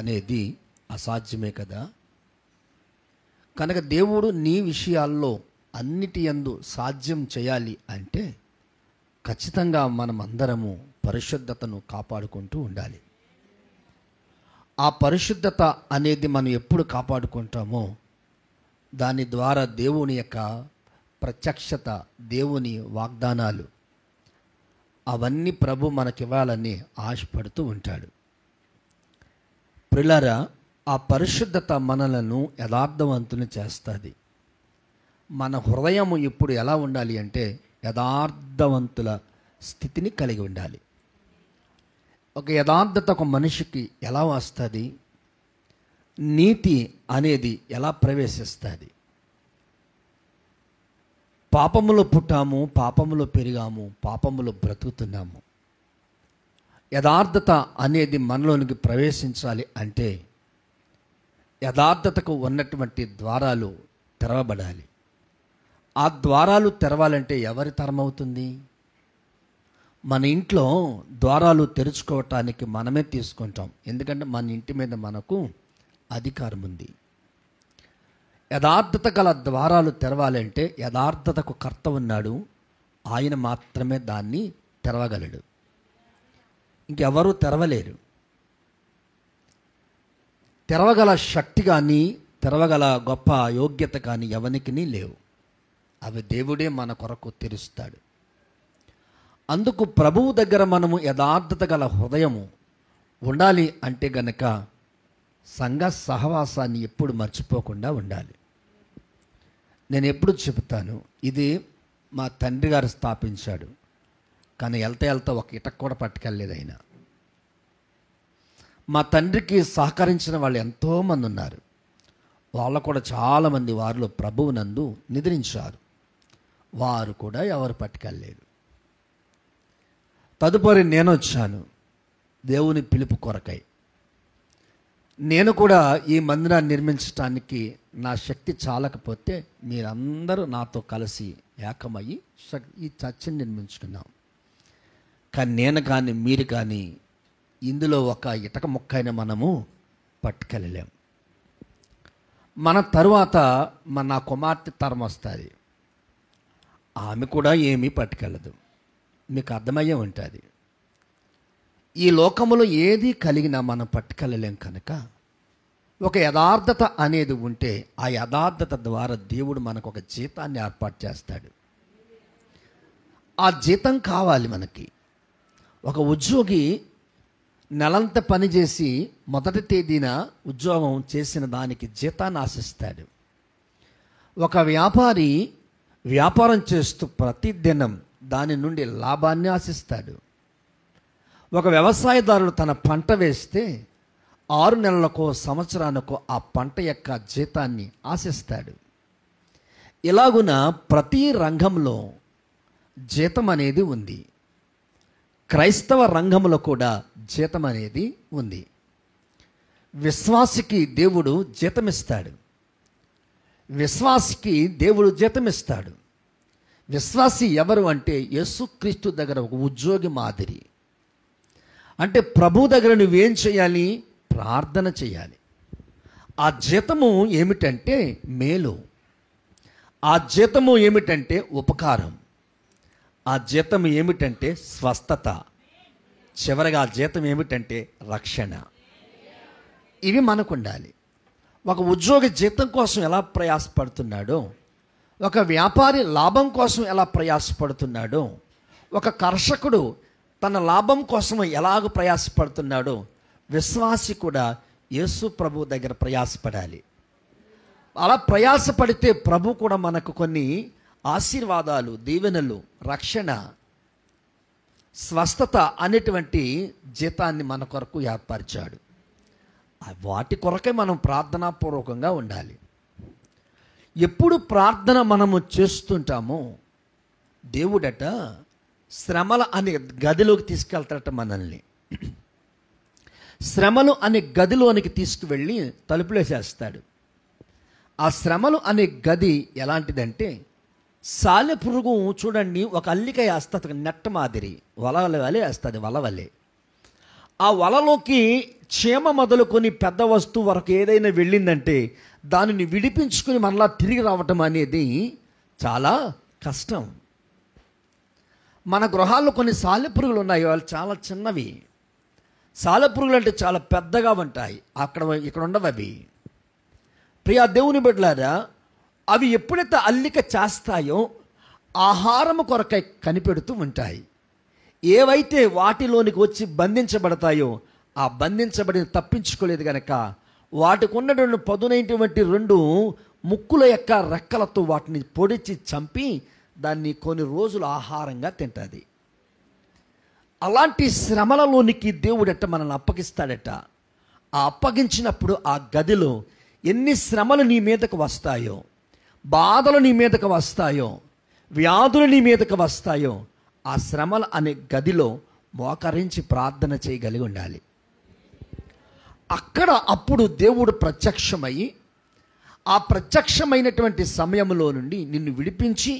అనేది అసాధ్యమే కదా కనుక దేవుడు నీ విషయాల్లో అన్నిటి యందు సాధ్యం చేయాలి అంటే ఖచ్చితంగా మనమందరము పరిశుద్ధతను కాపాడుకుంటూ ఉండాలి ఆ పరిశుద్ధత అనేది మనం ఎప్పుడు కాపాడుకుంటామో దాని ద్వారా దేవుని యొక్క ప్రత్యక్షత దేవుని వాగ్దానాలు అవన్నీ ప్రభు మనకివ్వాలని ఆశపడుతూ ఉంటాడు ప్రిలారా ఆ పరిశుద్ధత మనలను యథార్థవంతుని చేస్తుంది మన హృదయం ఇప్పుడు ఎలా ఉండాలి అంటే యథార్థవంతుల స్థితిని కలిగి ఉండాలి ఒక యథార్థత ఒక మనిషికి ఎలా వస్తుంది నీతి అనేది ఎలా ప్రవేశిస్తుంది పాపములో పుట్టాము పాపములో పెరిగాము పాపములో బ్రతుకుతున్నాము యథార్థత అనేది మనలోనికి ప్రవేశించాలి అంటే యథార్థతకు ఉన్నటువంటి ద్వారాలు తెరవబడాలి ఆ ద్వారాలు తెరవాలంటే ఎవరి తరం అవుతుంది మన ఇంట్లో ద్వారాలు తెరుచుకోవటానికి మనమే తీసుకుంటాం ఎందుకంటే మన ఇంటి మీద మనకు అధికారం ఉంది యథార్థత గల ద్వారాలు తెరవాలంటే యథార్థతకు కర్త ఉన్నాడు ఆయన మాత్రమే దాన్ని తెరవగలడు ఇంకెవరూ తెరవలేరు తెరవగల శక్తి కానీ తెరవగల గొప్ప యోగ్యత కానీ ఎవరికి లేవు అవి దేవుడే మన కొరకు తెరుస్తాడు అందుకు ప్రభువు దగ్గర మనము యథార్థత గల హృదయము ఉండాలి అంటే గనక సంఘ సహవాసాన్ని ఎప్పుడు మర్చిపోకుండా ఉండాలి నేను ఎప్పుడు చెబుతాను ఇది మా తండ్రి గారు స్థాపించాడు కానీ వెళ్తే వెళ్తా ఒక ఇటక్ కూడా పట్టుకెళ్ళలేదు ఆయన మా తండ్రికి సహకరించిన వాళ్ళు ఎంతోమంది ఉన్నారు వాళ్ళు కూడా చాలామంది వారిలో ప్రభువునందు నిద్రించారు వారు కూడా ఎవరు పట్టుకెళ్ళలేదు తదుపరి నేను వచ్చాను దేవుని పిలుపు కొరకై నేను కూడా ఈ మందిరాన్ని నిర్మించడానికి నా శక్తి చాలకపోతే మీరందరూ నాతో కలిసి ఏకమయ్యి ఈ చర్చిని నిర్మించుకున్నాం కానీ నేను కానీ మీరు కానీ ఇందులో ఒక ఇటక ముక్క అయిన మనము పట్టుకెళ్ళలేం మన తరువాత మన కుమార్తె తరం వస్తుంది ఆమె కూడా ఏమీ పట్టుకెళ్ళదు మీకు అర్థమయ్యే ఉంటుంది ఈ లోకములో ఏది కలిగినా మనం పట్టుకెళ్ళలేం కనుక ఒక యథార్థత అనేది ఉంటే ఆ యథార్థత ద్వారా దేవుడు మనకు ఒక జీతాన్ని ఏర్పాటు చేస్తాడు ఆ జీతం కావాలి మనకి ఒక ఉద్యోగి నెలంతా పనిచేసి మొదటి తేదీన ఉద్యోగం చేసిన దానికి జీతాన్ని ఆశిస్తాడు ఒక వ్యాపారి వ్యాపారం చేస్తూ ప్రతిదినం దాని నుండి లాభాన్ని ఆశిస్తాడు ఒక వ్యవసాయదారుడు తన పంట వేస్తే ఆరు నెలలకో సంవత్సరానికో ఆ పంట యొక్క జీతాన్ని ఆశిస్తాడు ఇలాగున ప్రతి రంగంలో జీతం అనేది ఉంది క్రైస్తవ రంగంలో కూడా జీతం అనేది ఉంది విశ్వాసికి దేవుడు జీతమిస్తాడు విశ్వాసికి దేవుడు జీతమిస్తాడు విశ్వాసి ఎవరు అంటే యేసుక్రీస్తు దగ్గర ఒక ఉద్యోగి మాదిరి అంటే ప్రభు దగ్గర నువ్వేం చేయాలి ప్రార్థన చేయాలి ఆ జీతము ఏమిటంటే మేలు ఆ జీతము ఏమిటంటే ఉపకారం ఆ జీతం ఏమిటంటే స్వస్థత చివరిగా ఆ జీతం ఏమిటంటే రక్షణ ఇవి మనకు ఉండాలి ఒక ఉద్యోగ జీతం కోసం ఎలా ప్రయాసపడుతున్నాడో ఒక వ్యాపారి లాభం కోసం ఎలా ప్రయాసపడుతున్నాడో ఒక కర్షకుడు తన లాభం కోసం ఎలాగ ప్రయాసపడుతున్నాడో విశ్వాసి కూడా యేసు ప్రభు దగ్గర ప్రయాసపడాలి అలా ప్రయాసపడితే ప్రభు కూడా మనకు కొన్ని ఆశీర్వాదాలు దీవెనలు రక్షణ స్వస్థత అనేటువంటి జీతాన్ని మన కొరకు ఏర్పరిచాడు వాటి కొరకే మనం ప్రార్థనాపూర్వకంగా ఉండాలి ఎప్పుడు ప్రార్థన మనము చేస్తుంటామో దేవుడట శ్రమల అనే గదిలోకి తీసుకెళ్తాడట మనల్ని శ్రమలు అనే గదిలోనికి తీసుకువెళ్ళి తలుపులేసేస్తాడు ఆ శ్రమలు అనే గది ఎలాంటిదంటే సాలెపురుగు చూడండి ఒక అల్లిక వేస్తుంది నెట్ట మాదిరి వలవల వలె వేస్తుంది వల వలె ఆ వలలోకి చీమ మొదలుకొని పెద్ద వస్తువు వరకు ఏదైనా వెళ్ళిందంటే దానిని విడిపించుకుని మరలా తిరిగి రావటం అనేది చాలా కష్టం మన గృహాల్లో కొన్ని సాలెపురుగులు ఉన్నాయి వాళ్ళు చాలా చిన్నవి సాలెపురుగులు అంటే చాలా పెద్దగా ఉంటాయి అక్కడ ఇక్కడ ఉండవు అవి ప్రియా దేవుని బిడ్డలారా అవి ఎప్పుడైతే అల్లిక చేస్తాయో ఆహారము కొరకై కనిపెడుతూ ఉంటాయి ఏవైతే వాటిలోనికి వచ్చి బంధించబడతాయో ఆ బంధించబడిన తప్పించుకోలేదు గనక వాటికి ఉన్నటువంటి పదునైనటువంటి రెండు ముక్కుల యొక్క రెక్కలతో వాటిని పొడిచి చంపి దాన్ని కొన్ని రోజులు ఆహారంగా తింటుంది అలాంటి శ్రమలలోనికి దేవుడట మనల్ని అప్పగిస్తాడట ఆ అప్పగించినప్పుడు ఆ గదిలో ఎన్ని శ్రమలు నీ మీదకు వస్తాయో బాధలు నీ మీదకు వస్తాయో వ్యాధులు నీ మీదకు వస్తాయో ఆ శ్రమలు అనే గదిలో మోకరించి ప్రార్థన చేయగలిగి ఉండాలి అక్కడ అప్పుడు దేవుడు ప్రత్యక్షమై ఆ ప్రత్యక్షమైనటువంటి సమయంలో నుండి నిన్ను విడిపించి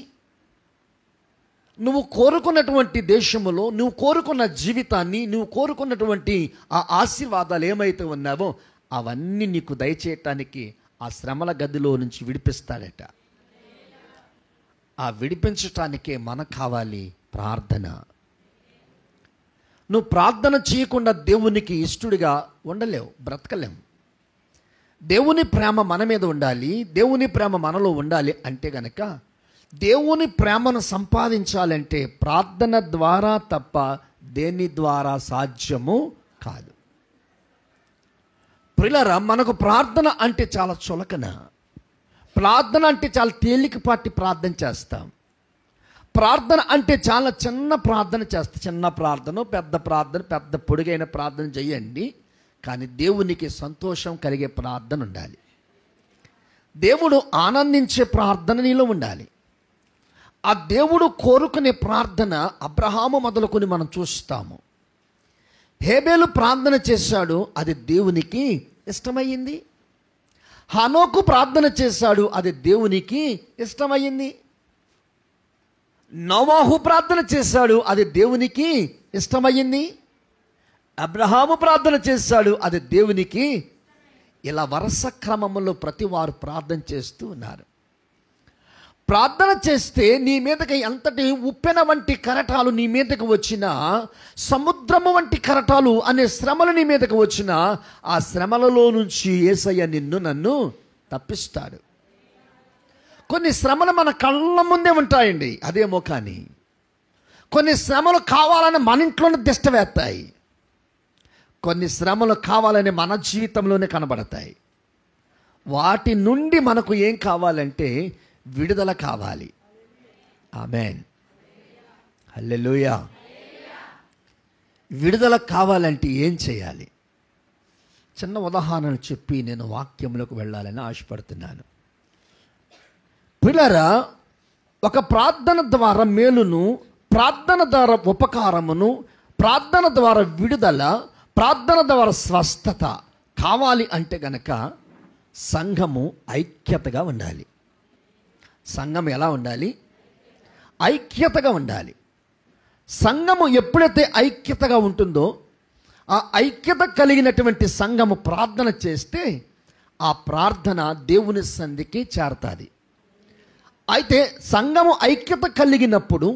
నువ్వు కోరుకున్నటువంటి దేశములో నువ్వు కోరుకున్న జీవితాన్ని నువ్వు కోరుకున్నటువంటి ఆ ఆశీర్వాదాలు ఏమైతే ఉన్నావో అవన్నీ నీకు దయచేయటానికి ఆ శ్రమల గదిలో నుంచి విడిపిస్తాడట ఆ విడిపించటానికే మనకు కావాలి ప్రార్థన నువ్వు ప్రార్థన చేయకుండా దేవునికి ఇష్టడిగా ఉండలేవు బ్రతకలేము దేవుని ప్రేమ మన మీద ఉండాలి దేవుని ప్రేమ మనలో ఉండాలి అంటే గనక దేవుని ప్రేమను సంపాదించాలంటే ప్రార్థన ద్వారా తప్ప దేని ద్వారా సాధ్యము కాదు ప్రిలరా మనకు ప్రార్థన అంటే చాలా చులకన ప్రార్థన అంటే చాలా తేలికపాటి ప్రార్థన చేస్తాం ప్రార్థన అంటే చాలా చిన్న ప్రార్థన చేస్తా చిన్న ప్రార్థన పెద్ద ప్రార్థన పెద్ద పొడుగైన ప్రార్థన చేయండి కానీ దేవునికి సంతోషం కలిగే ప్రార్థన ఉండాలి దేవుడు ఆనందించే ప్రార్థన నీలో ఉండాలి ఆ దేవుడు కోరుకునే ప్రార్థన అబ్రహాము మొదలుకొని మనం చూస్తాము హేబేలు ప్రార్థన చేశాడు అది దేవునికి ఇష్టమయ్యింది హనోకు ప్రార్థన చేశాడు అది దేవునికి ఇష్టమైంది నవాహు ప్రార్థన చేశాడు అది దేవునికి ఇష్టమయ్యింది అబ్రహాము ప్రార్థన చేశాడు అది దేవునికి ఇలా వరుస క్రమంలో ప్రతి వారు ప్రార్థన చేస్తూ ఉన్నారు ప్రార్థన చేస్తే నీ మీదకి ఎంతటి ఉప్పెన వంటి కరటాలు నీ మీదకి వచ్చిన సముద్రము వంటి కరటాలు అనే శ్రమలు నీ మీదకి వచ్చిన ఆ శ్రమలలో నుంచి ఏసయ్య నిన్ను నన్ను తప్పిస్తాడు కొన్ని శ్రమలు మన కళ్ళ ముందే ఉంటాయండి అదేమో కానీ కొన్ని శ్రమలు కావాలని మన ఇంట్లోనే దిష్టవేస్తాయి కొన్ని శ్రమలు కావాలని మన జీవితంలోనే కనబడతాయి వాటి నుండి మనకు ఏం కావాలంటే విడుదల కావాలి ఆమెన్ హల్లెలూయ విడుదల కావాలంటే ఏం చేయాలి చిన్న ఉదాహరణ చెప్పి నేను వాక్యంలోకి వెళ్ళాలని ఆశపడుతున్నాను పిల్లర ఒక ప్రార్థన ద్వారా మేలును ప్రార్థన ద్వారా ఉపకారమును ప్రార్థన ద్వారా విడుదల ప్రార్థన ద్వారా స్వస్థత కావాలి అంటే గనక సంఘము ఐక్యతగా ఉండాలి సంఘం ఎలా ఉండాలి ఐక్యతగా ఉండాలి సంఘము ఎప్పుడైతే ఐక్యతగా ఉంటుందో ఆ ఐక్యత కలిగినటువంటి సంఘము ప్రార్థన చేస్తే ఆ ప్రార్థన దేవుని సంధికి చేరతాది అయితే సంఘము ఐక్యత కలిగినప్పుడు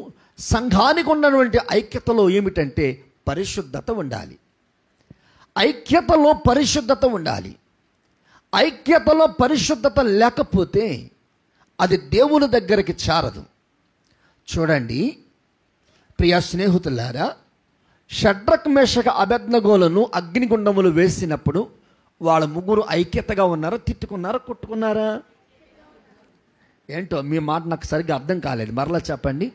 సంఘానికి ఉన్నటువంటి ఐక్యతలో ఏమిటంటే పరిశుద్ధత ఉండాలి ఐక్యతలో పరిశుద్ధత ఉండాలి ఐక్యతలో పరిశుద్ధత లేకపోతే అది దేవుని దగ్గరికి చారదు చూడండి ప్రియా స్నేహితులారా షడ్రక్ మేషక అభజ్ఞగోలను అగ్నిగుండములు వేసినప్పుడు వాళ్ళ ముగ్గురు ఐక్యతగా ఉన్నారా తిట్టుకున్నారా కొట్టుకున్నారా ఏంటో మీ మాట నాకు సరిగ్గా అర్థం కాలేదు మరలా చెప్పండి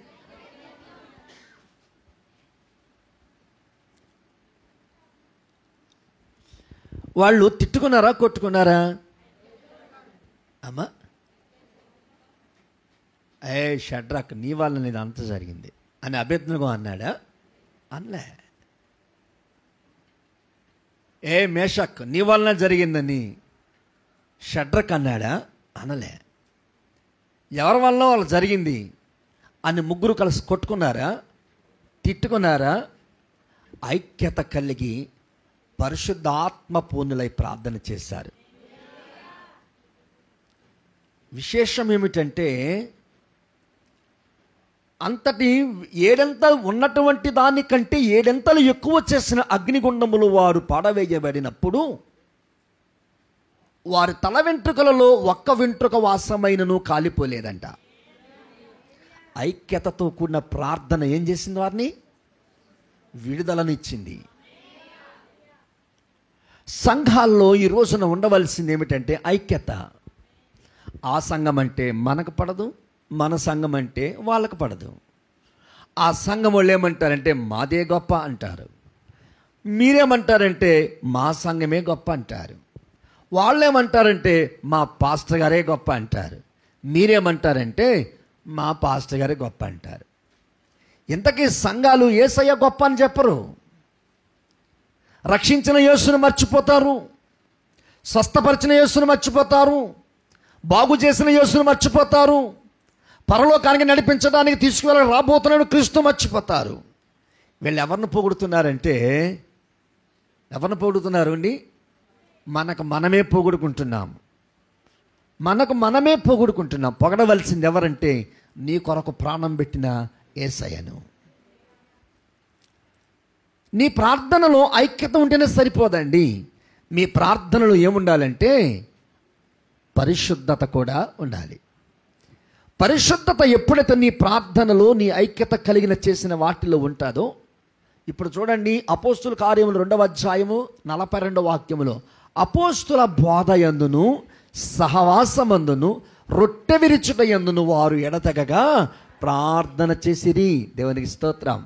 వాళ్ళు తిట్టుకున్నారా కొట్టుకున్నారా అమ్మా ఏ షడ్రాక్ నీ వాళ్ళని ఇది అంత జరిగింది అని అభ్యర్థనగా అన్నాడా అనలే ఏ మేషక్ నీ వలన జరిగిందని షడ్రక్ అన్నాడా అనలే ఎవరి వల్ల వాళ్ళు జరిగింది అని ముగ్గురు కలిసి కొట్టుకున్నారా తిట్టుకున్నారా ఐక్యత కలిగి పరిశుద్ధాత్మ పూర్ణులై ప్రార్థన చేశారు విశేషం ఏమిటంటే అంతటి ఏడెంత ఉన్నటువంటి దానికంటే ఏడెంతలు ఎక్కువ చేసిన అగ్నిగుండములు వారు పాడవేయబడినప్పుడు వారి తల వెంట్రుకలలో ఒక్క వెంట్రుక వాసమైనను కాలిపోలేదంట ఐక్యతతో కూడిన ప్రార్థన ఏం చేసింది వారిని విడుదలనిచ్చింది సంఘాల్లో ఈ రోజున ఉండవలసింది ఏమిటంటే ఐక్యత ఆ సంఘం అంటే మనకు పడదు మన సంఘం అంటే వాళ్ళకి పడదు ఆ సంఘం వాళ్ళు ఏమంటారంటే మాదే గొప్ప అంటారు మీరేమంటారంటే మా సంఘమే గొప్ప అంటారు వాళ్ళు ఏమంటారంటే మా పాస్టర్ గారే గొప్ప అంటారు మీరేమంటారంటే మా పాస్టర్ గారే గొప్ప అంటారు ఇంతకీ సంఘాలు ఏసయ్య గొప్ప అని చెప్పరు రక్షించిన యేసును మర్చిపోతారు స్వస్థపరిచిన యేసును మర్చిపోతారు బాగు చేసిన యోసును మర్చిపోతారు పరలోకానికి నడిపించడానికి తీసుకువెళ్ళ రాబోతున్నాడు క్రీస్తు మర్చిపోతారు వీళ్ళు ఎవరిని పొగుడుతున్నారంటే ఎవరిని పొగుడుతున్నారు అండి మనకు మనమే పొగుడుకుంటున్నాం మనకు మనమే పొగుడుకుంటున్నాం పొగడవలసింది ఎవరంటే నీ కొరకు ప్రాణం పెట్టిన ఏసయ్యను నీ ప్రార్థనలో ఐక్యత ఉంటేనే సరిపోదండి మీ ప్రార్థనలు ఏముండాలంటే పరిశుద్ధత కూడా ఉండాలి పరిశుద్ధత ఎప్పుడైతే నీ ప్రార్థనలో నీ ఐక్యత కలిగిన చేసిన వాటిలో ఉంటుందో ఇప్పుడు చూడండి అపోస్తుల కార్యములు రెండవ అధ్యాయము నలభై రెండవ వాక్యములో అపోస్తుల బోధ ఎందును సహవాసమందును రొట్టె విరుచుట ఎందును వారు ఎడతగగా ప్రార్థన చేసిరి దేవునికి స్తోత్రం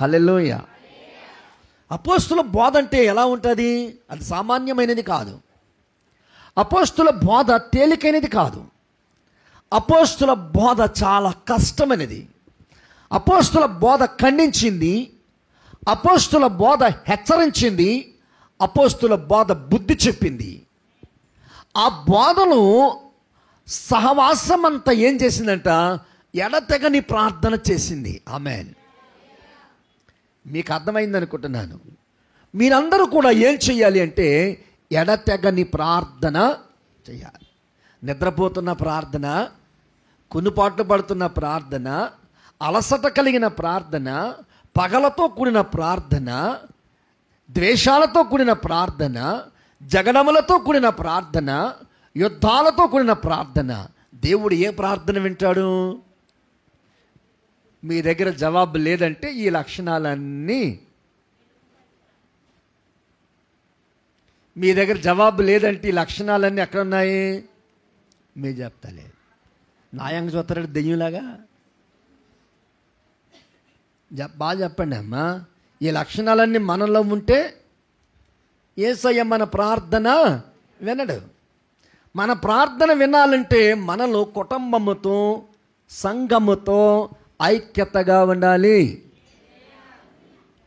హలెలోయ అపోస్తుల బోధ అంటే ఎలా ఉంటుంది అది సామాన్యమైనది కాదు అపోస్తుల బోధ తేలికైనది కాదు అపోస్తుల బోధ చాలా కష్టమైనది అపోస్తుల బోధ ఖండించింది అపోస్తుల బోధ హెచ్చరించింది అపోస్తుల బోధ బుద్ధి చెప్పింది ఆ బోధను సహవాసం అంతా ఏం చేసిందంట ఎడతెగని ప్రార్థన చేసింది ఆమె మీకు అర్థమైంది అనుకుంటున్నాను మీరందరూ కూడా ఏం చేయాలి అంటే ఎడతెగని ప్రార్థన చేయాలి నిద్రపోతున్న ప్రార్థన కొన్నిపాట్లు పడుతున్న ప్రార్థన అలసట కలిగిన ప్రార్థన పగలతో కూడిన ప్రార్థన ద్వేషాలతో కూడిన ప్రార్థన జగడములతో కూడిన ప్రార్థన యుద్ధాలతో కూడిన ప్రార్థన దేవుడు ఏ ప్రార్థన వింటాడు మీ దగ్గర జవాబు లేదంటే ఈ లక్షణాలన్నీ మీ దగ్గర జవాబు లేదంటే ఈ లక్షణాలన్నీ ఎక్కడున్నాయి మీ చెప్తలే నాయంగ చూస్తారు దెయ్యంలాగా బాగా చెప్పండి అమ్మ ఈ లక్షణాలన్నీ మనలో ఉంటే ఏసయ్య మన ప్రార్థన వినడు మన ప్రార్థన వినాలంటే మనలో కుటుంబముతో సంఘముతో ఐక్యతగా ఉండాలి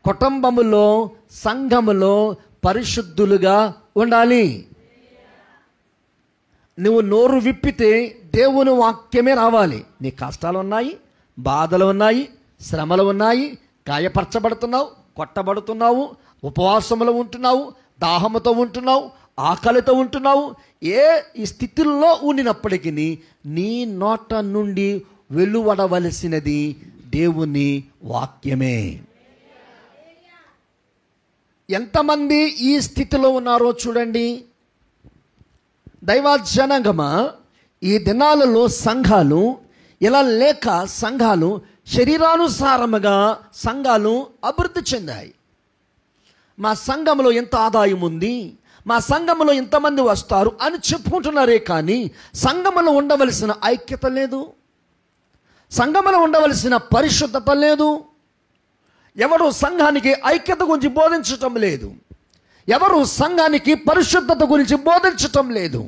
కుటుంబములో సంఘములో పరిశుద్ధులుగా ఉండాలి నువ్వు నోరు విప్పితే దేవుని వాక్యమే రావాలి నీ కష్టాలు ఉన్నాయి బాధలు ఉన్నాయి శ్రమలు ఉన్నాయి గాయపరచబడుతున్నావు కొట్టబడుతున్నావు ఉపవాసములు ఉంటున్నావు దాహముతో ఉంటున్నావు ఆకలితో ఉంటున్నావు ఏ ఈ స్థితిలో ఉండినప్పటికీ నీ నోట నుండి వెలువడవలసినది దేవుని వాక్యమే ఎంతమంది ఈ స్థితిలో ఉన్నారో చూడండి దైవాజనంగమా ఈ దినాలలో సంఘాలు ఇలా లేక సంఘాలు శరీరానుసారముగా సంఘాలు అభివృద్ధి చెందాయి మా సంఘంలో ఎంత ఆదాయం ఉంది మా సంఘంలో ఇంతమంది వస్తారు అని చెప్పుకుంటున్నారే కానీ సంఘంలో ఉండవలసిన ఐక్యత లేదు సంఘంలో ఉండవలసిన పరిశుద్ధత లేదు ఎవరు సంఘానికి ఐక్యత గురించి బోధించటం లేదు ఎవరు సంఘానికి పరిశుద్ధత గురించి బోధించటం లేదు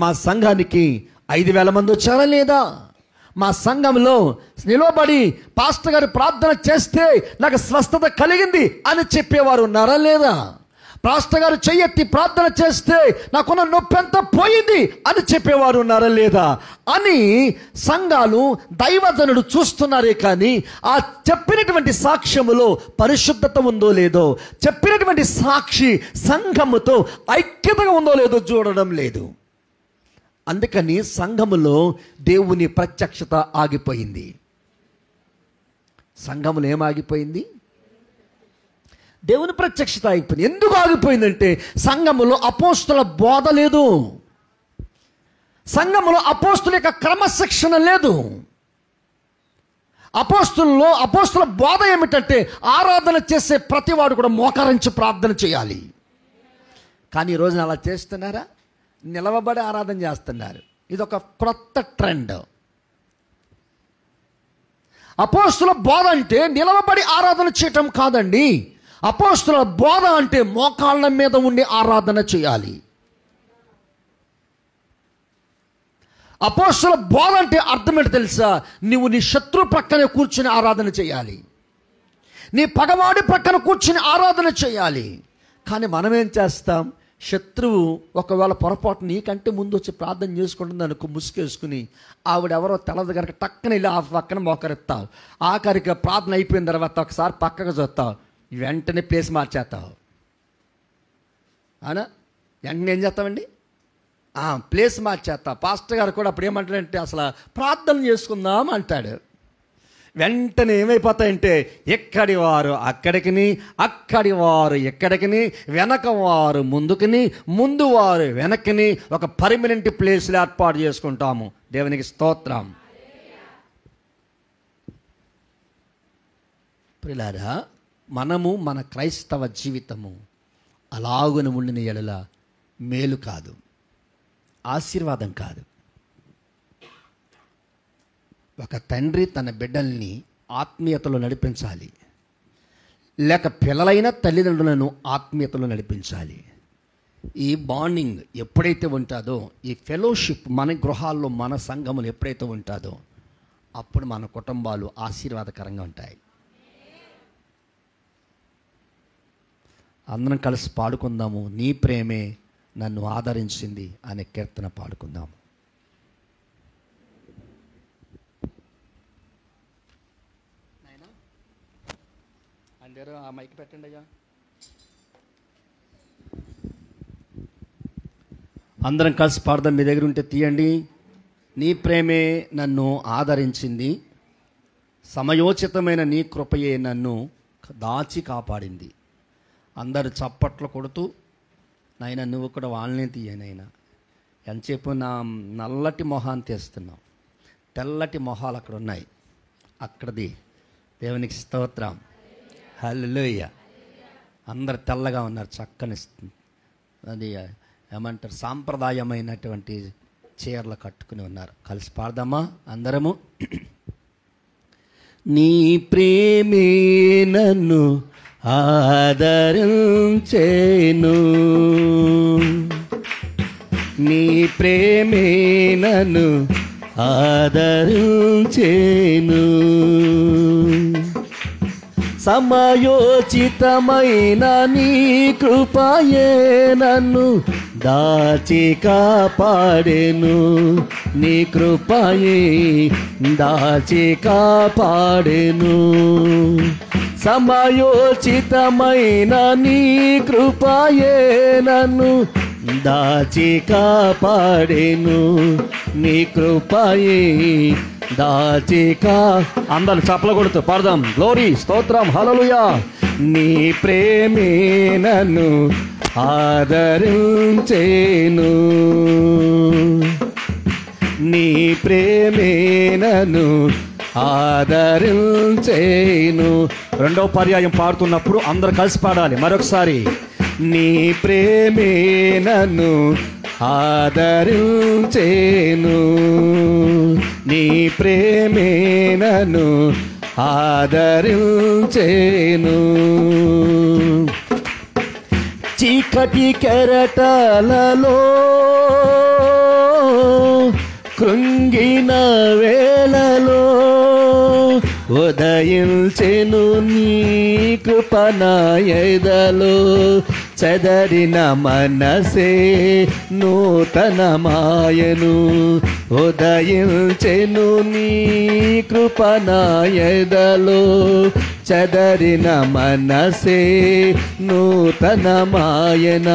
మా సంఘానికి ఐదు వేల మంది వచ్చారా లేదా మా సంఘంలో నిలబడి పాస్టర్ గారు ప్రార్థన చేస్తే నాకు స్వస్థత కలిగింది అని చెప్పేవారు ఉన్నారా లేదా పాస్టర్ గారు చెయ్యెత్తి ప్రార్థన చేస్తే నాకున్న నొప్పి ఎంత పోయింది అని చెప్పేవారు ఉన్నారా లేదా అని సంఘాలు దైవజనుడు చూస్తున్నారే కానీ ఆ చెప్పినటువంటి సాక్ష్యములో పరిశుద్ధత ఉందో లేదో చెప్పినటువంటి సాక్షి సంఘముతో ఐక్యతగా ఉందో లేదో చూడడం లేదు అందుకని సంఘములో దేవుని ప్రత్యక్షత ఆగిపోయింది సంఘములు ఏమాగిపోయింది దేవుని ప్రత్యక్షత ఆగిపోయింది ఎందుకు ఆగిపోయిందంటే సంఘములో అపోస్తుల బోధ లేదు సంఘములో అపోస్తుల యొక్క క్రమశిక్షణ లేదు అపోస్తుల్లో అపోస్తుల బోధ ఏమిటంటే ఆరాధన చేసే ప్రతివాడు కూడా మోకరించి ప్రార్థన చేయాలి కానీ ఈరోజు అలా చేస్తున్నారా నిలవబడి ఆరాధన చేస్తున్నారు ఇది ఒక క్రొత్త ట్రెండ్ అపోస్తుల బోధ అంటే నిలవబడి ఆరాధన చేయటం కాదండి అపోస్తుల బోధ అంటే మోకాళ్ళ మీద ఉండి ఆరాధన చేయాలి అపోస్తుల బోధ అంటే అర్థం ఏంటి తెలుసా నువ్వు నీ శత్రు ప్రక్కనే కూర్చుని ఆరాధన చేయాలి నీ పగవాడి ప్రక్కన కూర్చుని ఆరాధన చేయాలి కానీ మనం ఏం చేస్తాం శత్రువు ఒకవేళ పొరపాటు నీకంటే ముందు వచ్చి ప్రార్థన చేసుకుంటుంది అనుకో ముసుకేసుకుని ఆవిడెవరో తెలదు కనుక టక్కన వెళ్ళి ఆ పక్కన మోకరిస్తావు ఆఖరికి ప్రార్థన అయిపోయిన తర్వాత ఒకసారి పక్కకు చూస్తావు వెంటనే ప్లేస్ మార్చేస్తావు అవునా వెంటనే ఏం చేస్తామండి ప్లేస్ మార్చేస్తా పాస్టర్ గారు కూడా అప్పుడు ఏమంటాడంటే అసలు ప్రార్థన చేసుకుందాం అంటాడు వెంటనే ఏమైపోతాయంటే ఎక్కడి వారు అక్కడికిని అక్కడి వారు ఎక్కడికిని వెనక వారు ముందుకుని ముందు వారు వెనక్కిని ఒక పర్మనెంట్ ప్లేస్లు ఏర్పాటు చేసుకుంటాము దేవునికి స్తోత్రం ప్రిలారా మనము మన క్రైస్తవ జీవితము అలాగున ఉండిన ఎడల మేలు కాదు ఆశీర్వాదం కాదు ఒక తండ్రి తన బిడ్డల్ని ఆత్మీయతలో నడిపించాలి లేక పిల్లలైన తల్లిదండ్రులను ఆత్మీయతలో నడిపించాలి ఈ బాండింగ్ ఎప్పుడైతే ఉంటుందో ఈ ఫెలోషిప్ మన గృహాల్లో మన సంఘములు ఎప్పుడైతే ఉంటుందో అప్పుడు మన కుటుంబాలు ఆశీర్వాదకరంగా ఉంటాయి అందరం కలిసి పాడుకుందాము నీ ప్రేమే నన్ను ఆదరించింది అనే కీర్తన పాడుకుందాము అందరూ ఆ మైక్ పెట్టండి అయ్యా అందరం కలిసి పాడదాం మీ దగ్గర ఉంటే తీయండి నీ ప్రేమే నన్ను ఆదరించింది సమయోచితమైన నీ కృపయే నన్ను దాచి కాపాడింది అందరు చప్పట్లు కొడుతూ నాయన నువ్వు కూడా వాళ్ళనే తీయనైనా ఎంతసేపు నా నల్లటి మొహాన్ని తీస్తున్నావు తెల్లటి మొహాలు అక్కడ ఉన్నాయి అక్కడది దేవునికి స్తోత్రం హలోయ అందరు తెల్లగా ఉన్నారు చక్కని అది ఏమంటారు సాంప్రదాయమైనటువంటి చీరలు కట్టుకుని ఉన్నారు కలిసి పాడదామా అందరము నీ ప్రేమే నన్ను ఆదరించేను నీ ప్రేమే నన్ను ఆదరించేను సమయోచితమైన నీ కృపయే నన్ను దాచి కాపాడెను నీ కృపయే దాచి కాపాడెను సమయోచితమైన నీ కృపాయే నన్ను దాచి కాపాడేను నీ కృపాయే దాచికా అందరు చప్పల కొడుతూ పాడదాం గ్లోరీ స్తోత్రం హలలుయా నీ ప్రేమే నన్ను ఆదరించేను నీ ప్రేమే నన్ను ఆదరించేను రెండవ పర్యాయం పాడుతున్నప్పుడు అందరు కలిసి పాడాలి మరొకసారి నీ ప్రేమే నన్ను ఆదరించేను నీ ప్రేమే నన్ను ఆదరించేను చీకటి కెరటలలో కృంగిన వేళలో ఉదయించెను నీకు పనాయదలు చదరిన మనసే నూతన మాయను ఉదయించెను నీ కృపణాయదలో చదరిన మనసే నూతన మాయన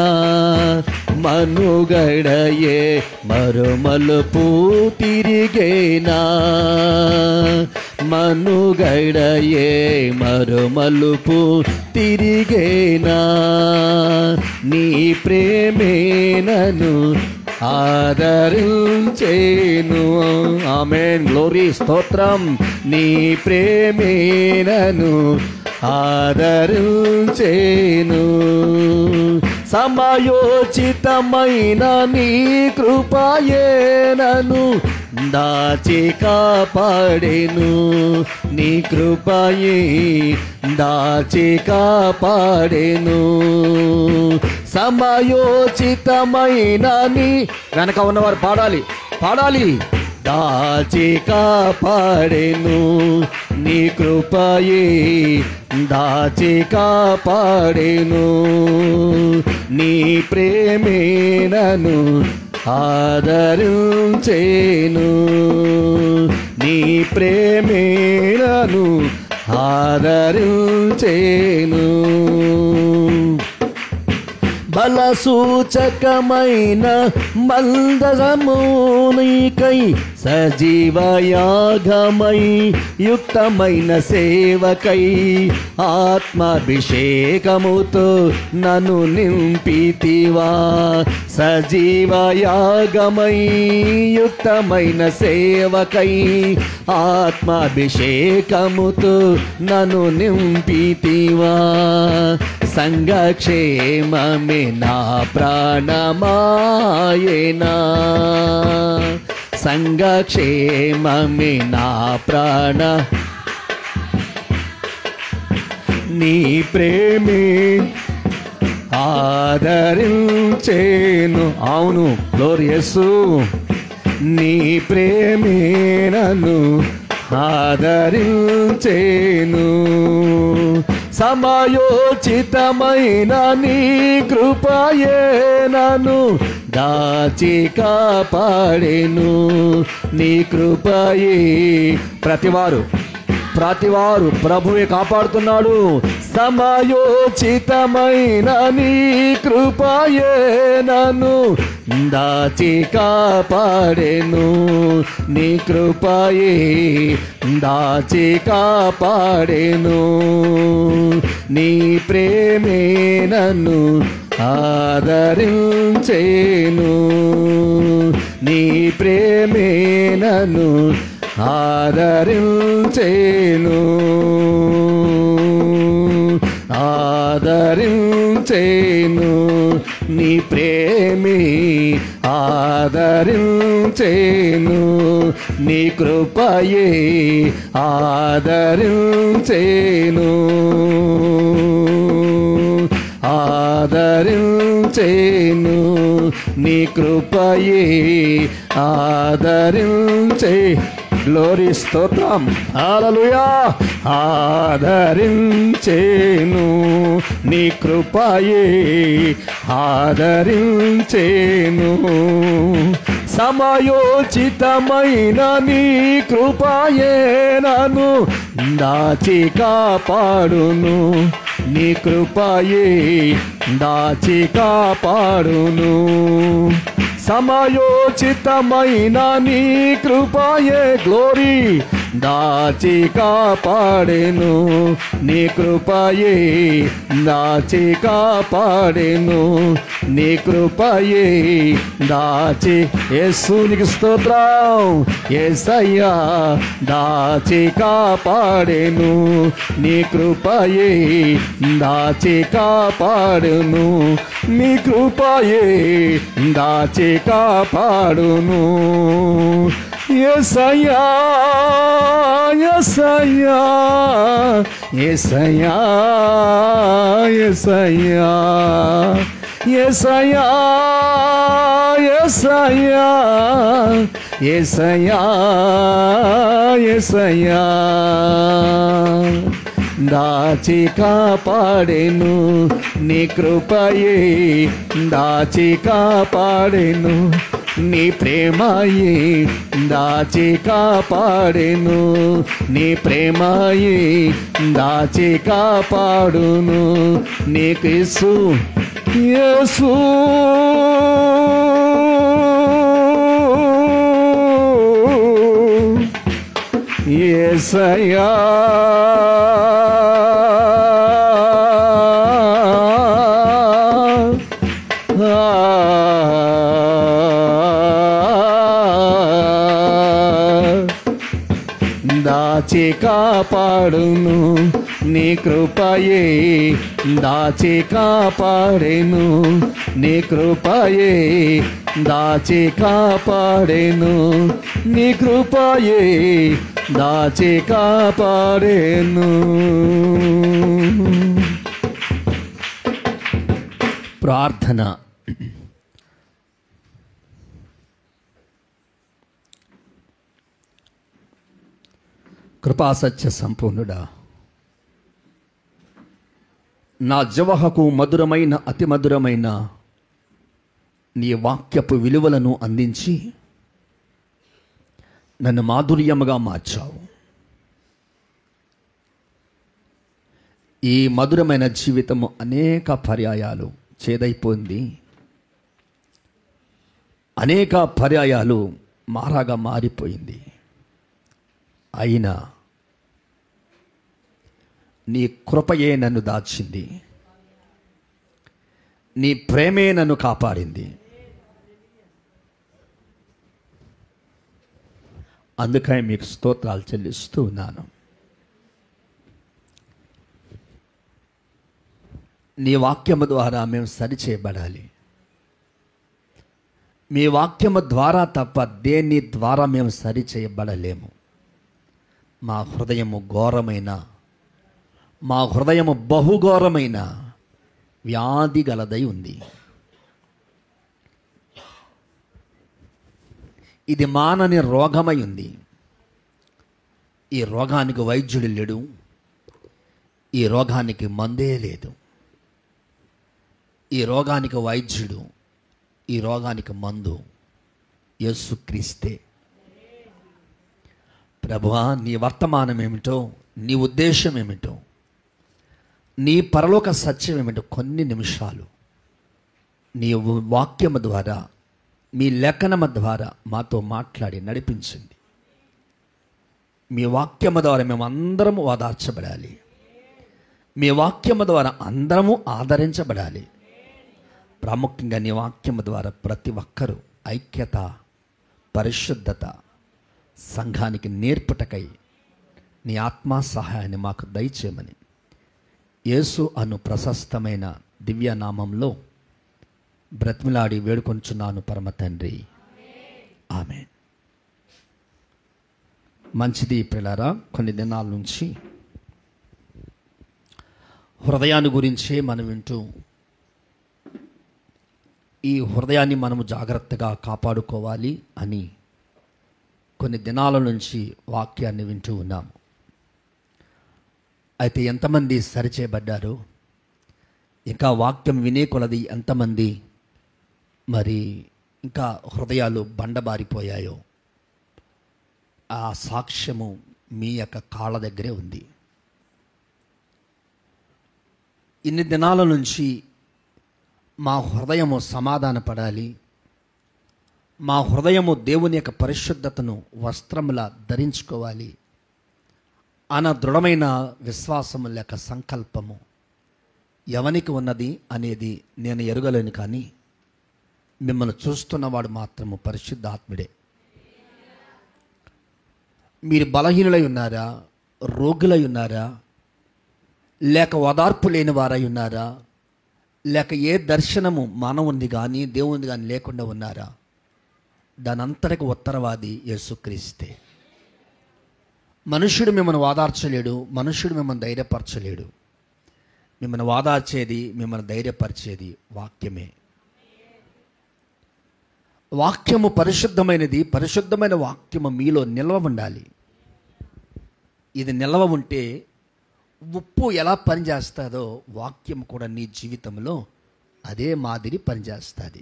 మనుగడయే మరుమలు పూ తిరిగేనా మనుగడయే మరుమలుపు తిరిగేనా నీ ప్రేమేనను ఆదరించేను ఆమెన్ గ్లోరీ స్తోత్రం నీ ప్రేమేనను ఆదరించేను సమయోచితమైన నీ నను దాచి కాపాడేను నీ కృపయే దాచి కాపాడేను సమయోచితమైన నీ వెనక ఉన్నవారు పాడాలి పాడాలి దాచి కాపాడేను నీ కృపయే దాచి కాపాడేను నీ నను చేను నీ ప్రేమేనను చేను ఫలసూచకమైన మందరమునికై సజీవయాగమై యుక్తమైన సేవకై ఆత్మాభిషేకముతో నను నింపితివా సజీవయాగమై యుక్తమైన సేవకై ఆత్మాభిషేకముతో నను నింపితివా సంఘక్షేమమే నా ప్రాణమాయనా సంఘక్షేమమే నా ప్రాణ నీ ప్రేమే ఆదరించేను అవును లోరియసు నీ ప్రేమే నన్ను ఆదరించేను సమయోచితమైన నీ కృపయే నను దాచి కాపాడేను నీ కృపయే ప్రతివారు ప్రతివారు ప్రభువే కాపాడుతున్నాడు సమయోచితమైన నీ కృపయే నన్ను దాచి కాపాడేను నీ కృపయే దాచి కాపాడేను నీ ప్రేమే నన్ను ఆదరించేను నీ ప్రేమే నన్ను ఆదరించేను ఆదరించేను నీ ప్రేమి ఆదరించేను నీ కృపయే ఆదరించేను ఆదరించేను నీ కృపయే ఆదరించే గ్లోరీ స్తోత్రం అలలుయా ఆదరించేను నీ కృపాయే ఆదరించేను సమయోచితమైన నీ కృపాయే నను దాచి కాపాడును నీ కృపాయే దాచి కాపాడును సమయోచితమైన నీ కృపాయే గ్లోరీ దాచి కాపాడెను నీ కృపయే దాచి కాపాడెను నీ కృపయే దాచి యేసునికి స్తోత్రం ఏసయ్యా దాచి కాపాడెను నీ కృపయే దాచి కాపాడును నీ కృపయే దాచి కాపాడును ఏసయ్యా ఏసయ్యా ఏసయ్యా ఏసయ్యా ఏసయ్యా ఏసయ్యా ఏసయ్యా ఏసయ్యా దాచి కాపాడేను నీ కృపయే దాచి కాపాడేను నీ ప్రేమాయే దాచి కాపాడేను నీ ప్రేమాయే దాచి కాపాడును నీకిసు యేసు ఏసయా దాచి కాపాడును నీ కృపయే దాచి కాపాడేను నీ కృపయే దాచి కాపాడేను నీ కృపయే దాచి కాపాడేను ప్రార్థన కృపాసత్య సంపూర్ణుడా నా జవహకు మధురమైన అతి మధురమైన నీ వాక్యపు విలువలను అందించి నన్ను మాధుర్యముగా మార్చావు ఈ మధురమైన జీవితము అనేక పర్యాయాలు చేదైపోయింది అనేక పర్యాయాలు మారాగా మారిపోయింది అయినా నీ కృపయే నన్ను దాచింది నీ ప్రేమే నన్ను కాపాడింది అందుకని మీకు స్తోత్రాలు చెల్లిస్తూ ఉన్నాను నీ వాక్యము ద్వారా మేము సరి చేయబడాలి మీ వాక్యము ద్వారా తప్ప దేని ద్వారా మేము సరి చేయబడలేము మా హృదయము ఘోరమైన మా హృదయము బహుఘోరమైన వ్యాధి గలదై ఉంది ఇది మానని రోగమై ఉంది ఈ రోగానికి వైద్యుడు లేడు ఈ రోగానికి మందే లేదు ఈ రోగానికి వైద్యుడు ఈ రోగానికి మందు క్రీస్తే ప్రభువా నీ వర్తమానం ఏమిటో నీ ఉద్దేశం ఏమిటో నీ పరలోక సత్యం ఏమిటో కొన్ని నిమిషాలు నీ వాక్యము ద్వారా మీ లేఖనము ద్వారా మాతో మాట్లాడి నడిపించింది మీ వాక్యము ద్వారా మేము అందరము ఓదార్చబడాలి మీ వాక్యము ద్వారా అందరము ఆదరించబడాలి ప్రాముఖ్యంగా నీ వాక్యము ద్వారా ప్రతి ఒక్కరూ ఐక్యత పరిశుద్ధత సంఘానికి నేర్పుటకై నీ ఆత్మా సహాయాన్ని మాకు దయచేయమని యేసు అను ప్రశస్తమైన దివ్యనామంలో బ్రతిమిలాడి వేడుకొంచున్నాను పరమ తండ్రి ఆమె మంచిది పిల్లరా కొన్ని దినాల నుంచి హృదయాన్ని గురించే మనం వింటూ ఈ హృదయాన్ని మనము జాగ్రత్తగా కాపాడుకోవాలి అని కొన్ని దినాల నుంచి వాక్యాన్ని వింటూ ఉన్నాము అయితే ఎంతమంది సరిచేయబడ్డారు ఇంకా వాక్యం వినే కొలది ఎంతమంది మరి ఇంకా హృదయాలు బండబారిపోయాయో ఆ సాక్ష్యము మీ యొక్క కాళ్ళ దగ్గరే ఉంది ఇన్ని దినాల నుంచి మా హృదయము సమాధానపడాలి మా హృదయము దేవుని యొక్క పరిశుద్ధతను వస్త్రములా ధరించుకోవాలి అన దృఢమైన విశ్వాసము లేక సంకల్పము ఎవనికి ఉన్నది అనేది నేను ఎరగలేను కానీ మిమ్మల్ని చూస్తున్నవాడు మాత్రము పరిశుద్ధాత్ముడే మీరు బలహీనులై ఉన్నారా రోగులై ఉన్నారా లేక ఓదార్పు లేని వారై ఉన్నారా లేక ఏ దర్శనము మానవుంది కానీ దేవుని కానీ లేకుండా ఉన్నారా దానంతటికి ఉత్తరవాది యేసుక్రీస్తే మనుష్యుడు మిమ్మల్ని వాదార్చలేడు మనుష్యుడు మిమ్మల్ని ధైర్యపరచలేడు మిమ్మల్ని వాదార్చేది మిమ్మల్ని ధైర్యపరిచేది వాక్యమే వాక్యము పరిశుద్ధమైనది పరిశుద్ధమైన వాక్యము మీలో నిల్వ ఉండాలి ఇది నిల్వ ఉంటే ఉప్పు ఎలా పనిచేస్తుందో వాక్యం కూడా నీ జీవితంలో అదే మాదిరి పనిచేస్తుంది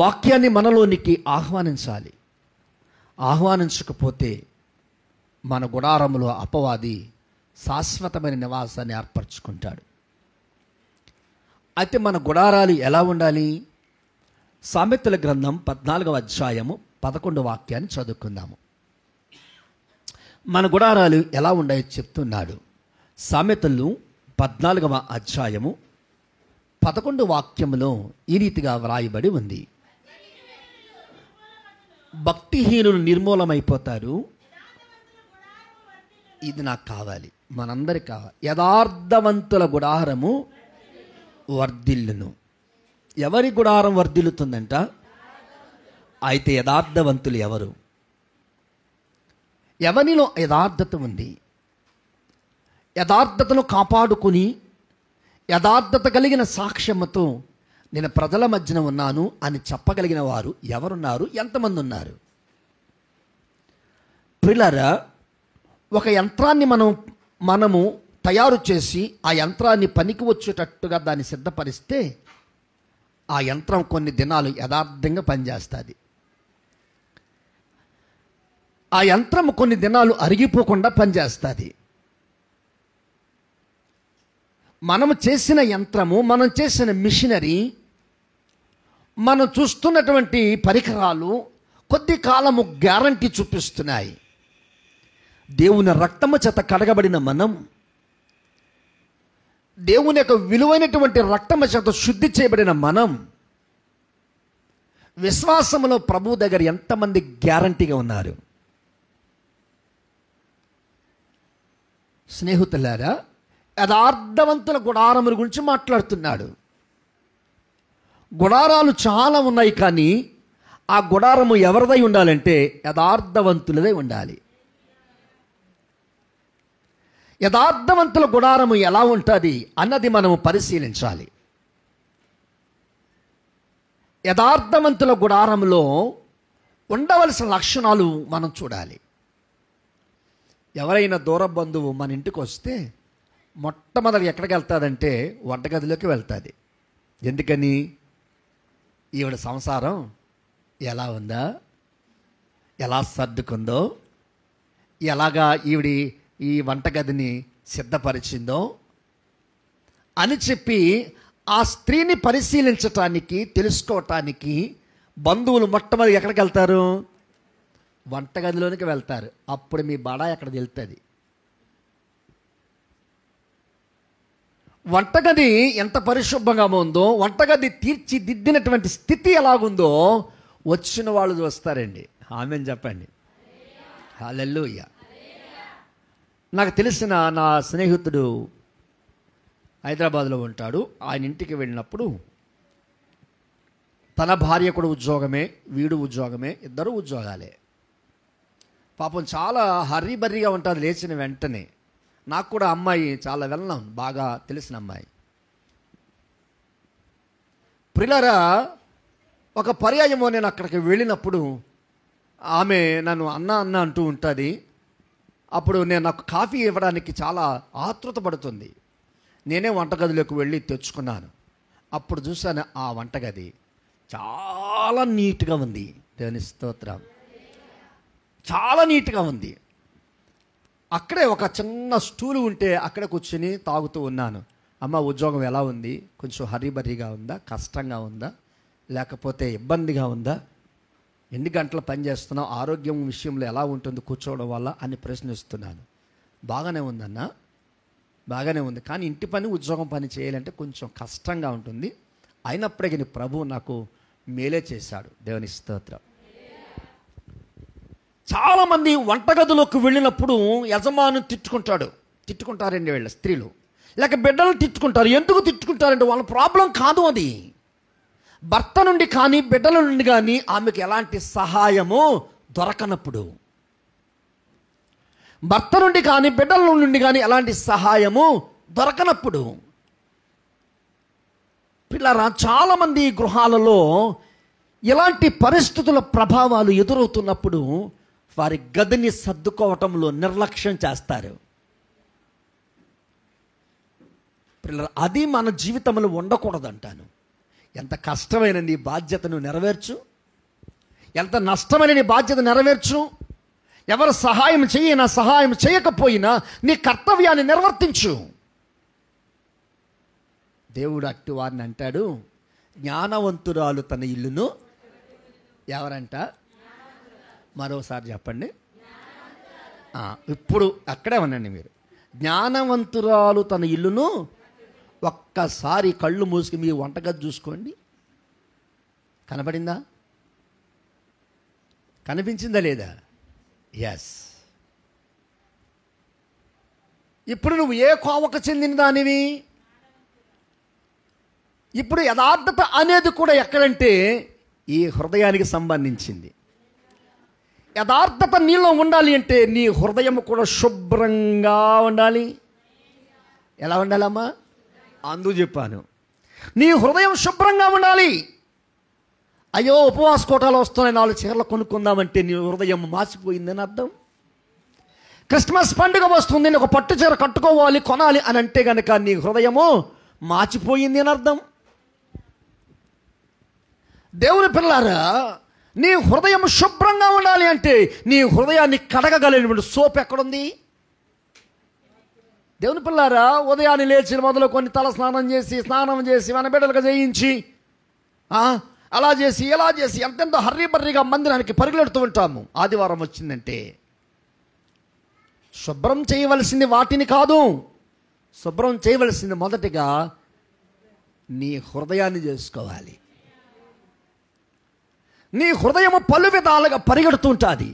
వాక్యాన్ని మనలోనికి ఆహ్వానించాలి ఆహ్వానించకపోతే మన గుడారంలో అపవాది శాశ్వతమైన నివాసాన్ని ఏర్పరచుకుంటాడు అయితే మన గుడారాలు ఎలా ఉండాలి సామెతల గ్రంథం పద్నాలుగవ అధ్యాయము పదకొండు వాక్యాన్ని చదువుకుందాము మన గుడారాలు ఎలా ఉన్నాయో చెప్తున్నాడు సామెతలు పద్నాలుగవ అధ్యాయము పదకొండు వాక్యంలో ఈ రీతిగా వ్రాయబడి ఉంది భక్తిహీనులు నిర్మూలమైపోతారు ఇది నాకు కావాలి మనందరికి కావాలి యథార్థవంతుల గుడారము వర్ధిల్లును ఎవరి గుడారం వర్ధిల్లుతుందంట అయితే యథార్థవంతులు ఎవరు ఎవరిలో యథార్థత ఉంది యథార్థతను కాపాడుకుని యథార్థత కలిగిన సాక్ష్యముతో నేను ప్రజల మధ్యన ఉన్నాను అని చెప్పగలిగిన వారు ఎవరున్నారు ఎంతమంది ఉన్నారు పిల్లర ఒక యంత్రాన్ని మనం మనము తయారు చేసి ఆ యంత్రాన్ని పనికి వచ్చేటట్టుగా దాన్ని సిద్ధపరిస్తే ఆ యంత్రం కొన్ని దినాలు యథార్థంగా పనిచేస్తుంది ఆ యంత్రం కొన్ని దినాలు అరిగిపోకుండా పనిచేస్తుంది మనము చేసిన యంత్రము మనం చేసిన మిషనరీ మనం చూస్తున్నటువంటి పరికరాలు కొద్ది కాలము గ్యారంటీ చూపిస్తున్నాయి దేవుని రక్తము చేత కడగబడిన మనం దేవుని యొక్క విలువైనటువంటి రక్తము చేత శుద్ధి చేయబడిన మనం విశ్వాసములో ప్రభు దగ్గర ఎంతమంది గ్యారంటీగా ఉన్నారు స్నేహితులారా యథార్థవంతుల గుడారముల గురించి మాట్లాడుతున్నాడు గుడారాలు చాలా ఉన్నాయి కానీ ఆ గుడారము ఎవరిదై ఉండాలంటే యథార్థవంతులదై ఉండాలి యథార్థవంతుల గుడారము ఎలా ఉంటుంది అన్నది మనము పరిశీలించాలి యథార్థవంతుల గుడారంలో ఉండవలసిన లక్షణాలు మనం చూడాలి ఎవరైనా దూర బంధువు మన ఇంటికి వస్తే మొట్టమొదటి ఎక్కడికి వెళ్తాదంటే వంటగదిలోకి వెళ్తుంది ఎందుకని ఈవిడ సంసారం ఎలా ఉందా ఎలా సర్దుకుందో ఎలాగా ఈవిడి ఈ వంటగదిని సిద్ధపరిచిందో అని చెప్పి ఆ స్త్రీని పరిశీలించటానికి తెలుసుకోవటానికి బంధువులు మొట్టమొదటి ఎక్కడికి వెళ్తారు వంటగదిలోనికి వెళ్తారు అప్పుడు మీ బడా ఎక్కడ వెళ్తుంది వంటగది ఎంత పరిశుభ్రంగా ఉందో వంటగది తీర్చిదిద్దినటువంటి స్థితి ఎలాగుందో వచ్చిన వాళ్ళు చూస్తారండి ఆమె చెప్పండి హాలెల్లుయ్య నాకు తెలిసిన నా స్నేహితుడు హైదరాబాద్లో ఉంటాడు ఆయన ఇంటికి వెళ్ళినప్పుడు తన భార్య కూడా ఉద్యోగమే వీడు ఉద్యోగమే ఇద్దరు ఉద్యోగాలే పాపం చాలా హర్రీ బర్రీగా ఉంటారు లేచిన వెంటనే నాకు కూడా అమ్మాయి చాలా వెళ్ళం బాగా తెలిసిన అమ్మాయి ప్రిలరా ఒక పర్యాయమో నేను అక్కడికి వెళ్ళినప్పుడు ఆమె నన్ను అన్న అన్న అంటూ ఉంటుంది అప్పుడు నేను నాకు కాఫీ ఇవ్వడానికి చాలా ఆతృత పడుతుంది నేనే వంటగదిలోకి వెళ్ళి తెచ్చుకున్నాను అప్పుడు చూశాను ఆ వంటగది చాలా నీట్గా ఉంది దేని స్తోత్రం చాలా నీట్గా ఉంది అక్కడే ఒక చిన్న స్టూలు ఉంటే అక్కడ కూర్చుని తాగుతూ ఉన్నాను అమ్మ ఉద్యోగం ఎలా ఉంది కొంచెం హరిబరిగా ఉందా కష్టంగా ఉందా లేకపోతే ఇబ్బందిగా ఉందా ఎన్ని గంటలు పనిచేస్తున్నా ఆరోగ్యం విషయంలో ఎలా ఉంటుంది కూర్చోవడం వల్ల అని ప్రశ్నిస్తున్నాను బాగానే ఉందన్న బాగానే ఉంది కానీ ఇంటి పని ఉద్యోగం పని చేయాలంటే కొంచెం కష్టంగా ఉంటుంది అయినప్పటికీ ప్రభు నాకు మేలే చేశాడు దేవుని స్తోత్రం చాలామంది వంటగదిలోకి వెళ్ళినప్పుడు యజమాను తిట్టుకుంటాడు తిట్టుకుంటారండి వీళ్ళ స్త్రీలు లేక బిడ్డలు తిట్టుకుంటారు ఎందుకు తిట్టుకుంటారంటే వాళ్ళ ప్రాబ్లం కాదు అది భర్త నుండి కానీ బిడ్డల నుండి కానీ ఆమెకు ఎలాంటి సహాయము దొరకనప్పుడు భర్త నుండి కానీ బిడ్డల నుండి కానీ ఎలాంటి సహాయము దొరకనప్పుడు పిల్లరా చాలామంది గృహాలలో ఇలాంటి పరిస్థితుల ప్రభావాలు ఎదురవుతున్నప్పుడు వారి గదిని సర్దుకోవటంలో నిర్లక్ష్యం చేస్తారు అది మన జీవితంలో ఉండకూడదంటాను ఎంత కష్టమైన నీ బాధ్యతను నెరవేర్చు ఎంత నష్టమైన నీ బాధ్యత నెరవేర్చు ఎవరు సహాయం చేయనా సహాయం చేయకపోయినా నీ కర్తవ్యాన్ని నిర్వర్తించు దేవుడు అట్టు వారిని అంటాడు జ్ఞానవంతురాలు తన ఇల్లును ఎవరంట మరోసారి చెప్పండి ఇప్పుడు అక్కడే ఉండండి మీరు జ్ఞానవంతురాలు తన ఇల్లును ఒక్కసారి కళ్ళు మూసుకు మీ వంటగది చూసుకోండి కనబడిందా కనిపించిందా లేదా ఎస్ ఇప్పుడు నువ్వు ఏ కోవకు చెందిన దానివి ఇప్పుడు యథార్థత అనేది కూడా ఎక్కడంటే ఈ హృదయానికి సంబంధించింది యథార్థత నీలో ఉండాలి అంటే నీ హృదయం కూడా శుభ్రంగా ఉండాలి ఎలా ఉండాలమ్మా అందు చెప్పాను నీ హృదయం శుభ్రంగా ఉండాలి అయ్యో ఉపవాస కోటాలు వస్తున్నాయి నాలుగు చీరలు కొనుక్కుందామంటే నీ హృదయం మాసిపోయిందని అర్థం క్రిస్మస్ పండుగ వస్తుంది నేను ఒక పట్టు చీర కట్టుకోవాలి కొనాలి అని అంటే కనుక నీ హృదయము మాచిపోయింది అని అర్థం దేవుని పిల్లారా నీ హృదయం శుభ్రంగా ఉండాలి అంటే నీ హృదయాన్ని కడగగలిగినటువంటి సోప్ ఎక్కడుంది దేవుని పిల్లారా ఉదయాన్ని లేచి కొన్ని తల స్నానం చేసి స్నానం చేసి మన బిడ్డలుగా చేయించి అలా చేసి ఇలా చేసి హర్రీ బర్రీగా మందిరానికి పరుగులెడుతూ ఉంటాము ఆదివారం వచ్చిందంటే శుభ్రం చేయవలసింది వాటిని కాదు శుభ్రం చేయవలసింది మొదటిగా నీ హృదయాన్ని చేసుకోవాలి నీ హృదయము పలు విధాలుగా పరిగెడుతూ ఉంటుంది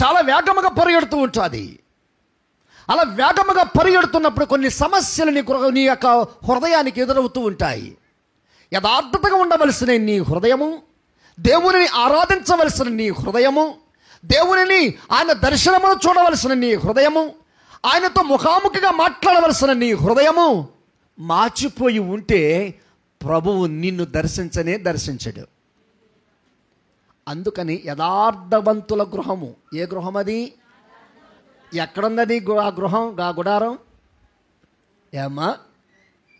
చాలా వేగముగా పరిగెడుతూ ఉంటుంది అలా వేగముగా పరిగెడుతున్నప్పుడు కొన్ని సమస్యలు నీ నీ యొక్క హృదయానికి ఎదురవుతూ ఉంటాయి యథార్థతగా ఉండవలసిన నీ హృదయము దేవునిని ఆరాధించవలసిన నీ హృదయము దేవునిని ఆయన దర్శనమును చూడవలసిన నీ హృదయము ఆయనతో ముఖాముఖిగా మాట్లాడవలసిన నీ హృదయము మార్చిపోయి ఉంటే ప్రభువు నిన్ను దర్శించనే దర్శించడు అందుకని యథార్థవంతుల గృహము ఏ గృహం అది ఎక్కడుందది ఆ గృహం ఆ గుడారం ఏమ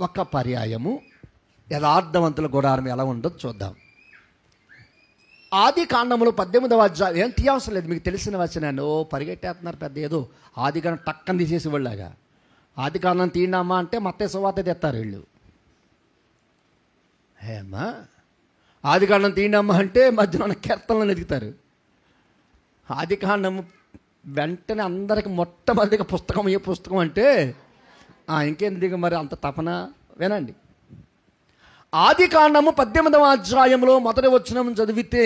ఒక పర్యాయము యథార్థవంతుల గుడారం ఎలా ఉండదు చూద్దాం ఆది కాండములు పద్దెనిమిదవ అధ్యాయం ఏం తీయవసరం లేదు మీకు తెలిసిన వచ్చిన ఓ పరిగెట్టేస్తున్నారు పెద్ద ఏదో ఆది కాండం టక్కని తీసేసి వెళ్ళాగా ఆది కాండం తీయండమ్మా అంటే మత్తే సువార్త తెస్తారు వీళ్ళు ఏమ్మా ఆదికాండం తీయండమ్మా అంటే మధ్యాహ్నం కీర్తనలు ఎదుగుతారు ఆదికాండం వెంటనే అందరికి మొట్టమొదటిగా పుస్తకం ఏ పుస్తకం అంటే ఇంకేం దిగు మరి అంత తపన వినండి ఆది కాండము పద్దెనిమిదవ అధ్యాయంలో మొదటి వచ్చిన చదివితే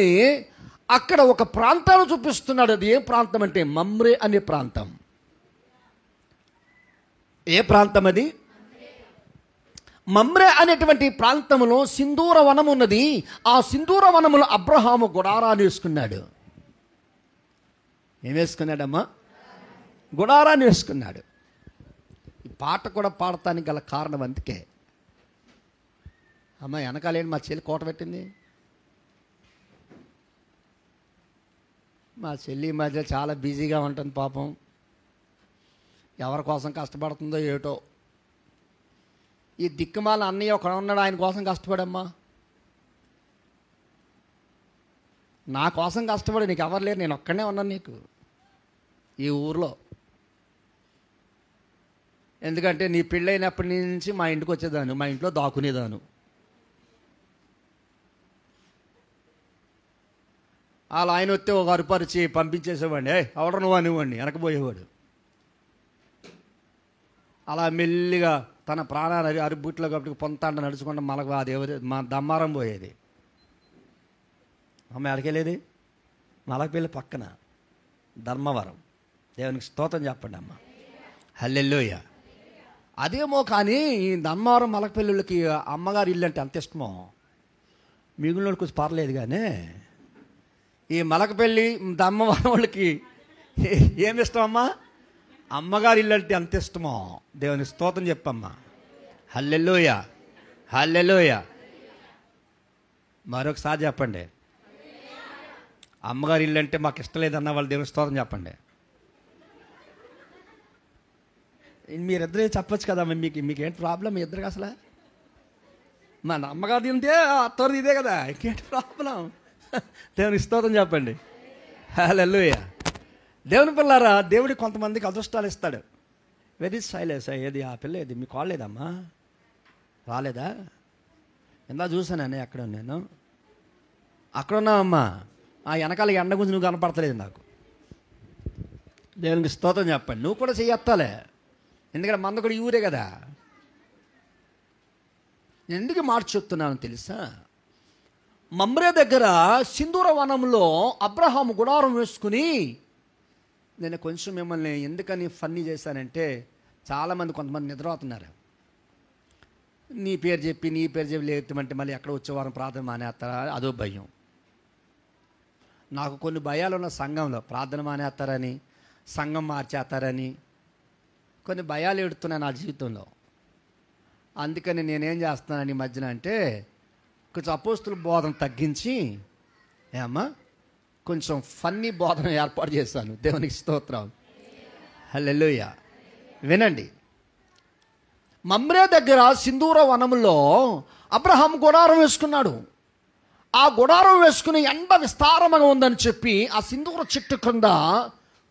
అక్కడ ఒక ప్రాంతాన్ని చూపిస్తున్నాడు అది ఏ ప్రాంతం అంటే మమ్రే అనే ప్రాంతం ఏ ప్రాంతం అది మమ్రే అనేటువంటి ప్రాంతంలో సింధూర వనం ఉన్నది ఆ సింధూర వనములో అబ్రహాము గుడారాన్ని వేసుకున్నాడు ఏం వేసుకున్నాడమ్మా గుడారాన్ని వేసుకున్నాడు ఈ పాట కూడా పాడటానికి గల కారణం అందుకే అమ్మ వెనకాలేంటి మా చెల్లి కోట పెట్టింది మా చెల్లి మధ్య చాలా బిజీగా ఉంటుంది పాపం ఎవరి కోసం కష్టపడుతుందో ఏటో ఈ దిక్కుమాల అన్నయ్య ఒక ఉన్నాడు ఆయన కోసం కష్టపడమ్మా నా కోసం కష్టపడి నీకు ఎవరు లేరు నేను ఒక్కడనే ఉన్నాను నీకు ఈ ఊర్లో ఎందుకంటే నీ పెళ్ళైనప్పటి నుంచి మా ఇంటికి వచ్చేదాను మా ఇంట్లో దాక్కునేదాను వాళ్ళ ఆయన వస్తే ఒక అరుపరిచి పంపించేసేవాడిని ఏ నువ్వు అనివ్వండి వెనకపోయేవాడు అలా మెల్లిగా తన ప్రాణాలు అరిబుట్లో కాబట్టి పొంతాండ నడుచుకుంటే మనకు అది మా దమ్మారం పోయేది అమ్మ ఎడకెళ్ళేది మలకపల్లి పక్కన ధర్మవరం దేవునికి స్తోత్రం చెప్పండి అమ్మ హల్లెల్లోయ అదేమో కానీ ఈ ధర్మవరం మలకపల్లికి అమ్మగారు ఇల్లు అంటే అంత ఇష్టమో మిగిలిన కొంచెం పర్లేదు కానీ ఈ మలకపల్లి దమ్మవరం వాళ్ళకి ఏమి ఇష్టం అమ్మా అమ్మగారి ఇల్లు అంటే అంత ఇష్టమో దేవుని స్తోత్రం చెప్పమ్మా హల్లెలోయ హల్లెలోయ మరొకసారి చెప్పండి అమ్మగారి ఇల్లు అంటే మాకు ఇష్టం లేదన్న వాళ్ళు దేవుని స్తోత్రం చెప్పండి మీరిద్దరే చెప్పచ్చు కదా మీకు మీకేంటి ప్రాబ్లం మీ ఇద్దరు అసలు మన అమ్మగారు తింటే అత్తవారు ఇదే కదా ఇంకేంటి ప్రాబ్లం దేవుని స్తోత్రం చెప్పండి హలోయ దేవుని పిల్లారా దేవుడి కొంతమందికి అదృష్టాలు ఇస్తాడు వెరీ సైలెస్ ఏది ఆ పిల్ల ఏది మీకు కాలేదమ్మా రాలేదా ఇందా చూసానని అక్కడ నేను అక్కడ ఉన్నావమ్మా ఆ వెనకాల ఎండ గురించి నువ్వు కనపడతలేదు నాకు దేవునికి స్తోత్రం చెప్పండి నువ్వు కూడా చేయత్తాలే ఎందుకంటే మంద కూడా ఊరే కదా ఎందుకు మార్చి చెప్తున్నాను తెలుసా మమ్రే దగ్గర సింధూర వనంలో అబ్రహాం గుడారం వేసుకుని నేను కొంచెం మిమ్మల్ని ఎందుకని ఫన్నీ చేశానంటే చాలామంది కొంతమంది నిద్రపోతున్నారు నీ పేరు చెప్పి నీ పేరు చెప్పి లేదు అంటే మళ్ళీ ఎక్కడ వచ్చేవారం ప్రార్థన మానేస్తారా అదో భయం నాకు కొన్ని భయాలు ఉన్న సంఘంలో ప్రార్థన మానేస్తారని సంఘం మార్చేస్తారని కొన్ని భయాలు ఎడుతున్నాయి నా జీవితంలో అందుకని నేనేం చేస్తున్నాను ఈ మధ్యన అంటే కొంచెం అపోస్తుల బోధన తగ్గించి ఏమ్మా కొంచెం ఫన్నీ బోధన ఏర్పాటు చేశాను దేవునికి స్తోత్రం హలెలుయ వినండి మమ్రే దగ్గర సింధూర వనంలో అబ్రహాం గుడారం వేసుకున్నాడు ఆ గుడారం వేసుకుని ఎండ విస్తారంగా ఉందని చెప్పి ఆ సింధూర చెట్టు కింద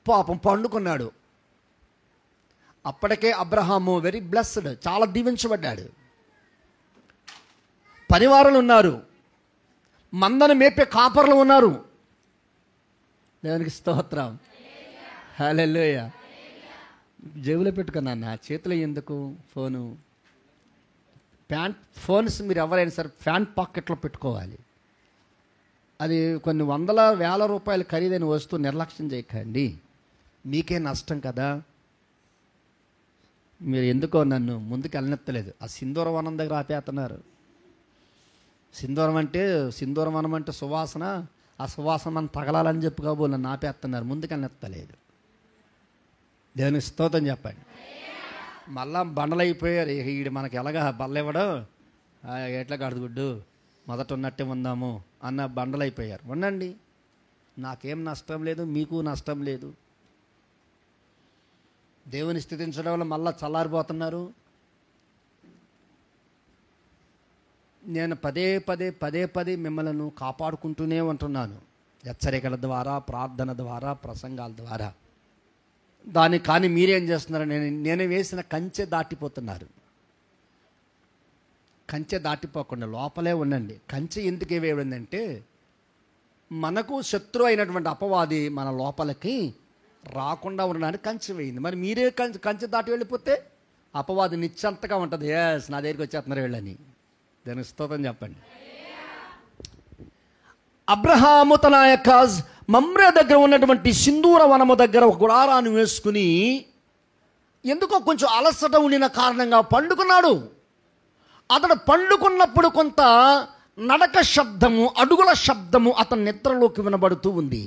పాపం పండుకున్నాడు అప్పటికే అబ్రహాము వెరీ బ్లెస్డ్ చాలా దీవించబడ్డాడు పనివారులు ఉన్నారు మందను మేపే కాపర్లు ఉన్నారు దేవునికి స్తోత్రం హలెల్లోయ జేబులో పెట్టుకున్నాను నా చేతిలో ఎందుకు ఫోను ప్యాంట్ ఫోన్స్ మీరు ఎవరైనా సరే ప్యాంట్ పాకెట్లో పెట్టుకోవాలి అది కొన్ని వందల వేల రూపాయలు ఖరీదైన వస్తువు నిర్లక్ష్యం చేయకండి మీకే నష్టం కదా మీరు ఎందుకో నన్ను ముందుకు వెళ్ళనెత్తలేదు ఆ వనం దగ్గర ఆపేస్తున్నారు సింధూరం అంటే సింధూరవనం అంటే సువాసన ఆ సువాసన మనం తగలాలని చెప్పి కాబోలు నాపేస్తున్నారు ఎత్తలేదు దేవుని స్తోతం చెప్పండి మళ్ళా బండలైపోయారు ఈడు మనకి ఎలాగ బల్ల ఇవ్వడం ఎట్లా కడుగుడ్డు మొదట ఉన్నట్టే ఉందాము అన్న బండలైపోయారు ఉండండి నాకేం నష్టం లేదు మీకు నష్టం లేదు దేవుని స్థితించడం వల్ల మళ్ళీ చల్లారిపోతున్నారు నేను పదే పదే పదే పదే మిమ్మల్ని కాపాడుకుంటూనే ఉంటున్నాను హెచ్చరికల ద్వారా ప్రార్థన ద్వారా ప్రసంగాల ద్వారా దాన్ని కానీ మీరేం చేస్తున్నారు నేను నేను వేసిన కంచె దాటిపోతున్నారు కంచె దాటిపోకుండా లోపలే ఉండండి కంచె ఎందుకు ఏవేయబడిందంటే మనకు శత్రు అయినటువంటి అపవాది మన లోపలికి రాకుండా ఉండడానికి కంచె వేయింది మరి మీరే కంచె దాటి వెళ్ళిపోతే అపవాది నిశ్చంతగా ఉంటుంది ఎస్ నా దగ్గరికి వచ్చేస్తున్నారు వెళ్ళని దాని స్తోత్రం చెప్పండి అబ్రహాము తన యొక్క మమ్రే దగ్గర ఉన్నటువంటి సింధూర వనము దగ్గర ఒక గుడారాన్ని వేసుకుని ఎందుకో కొంచెం అలసట ఉండిన కారణంగా పండుకున్నాడు అతడు పండుకున్నప్పుడు కొంత నడక శబ్దము అడుగుల శబ్దము అతని నిద్రలోకి వినబడుతూ ఉంది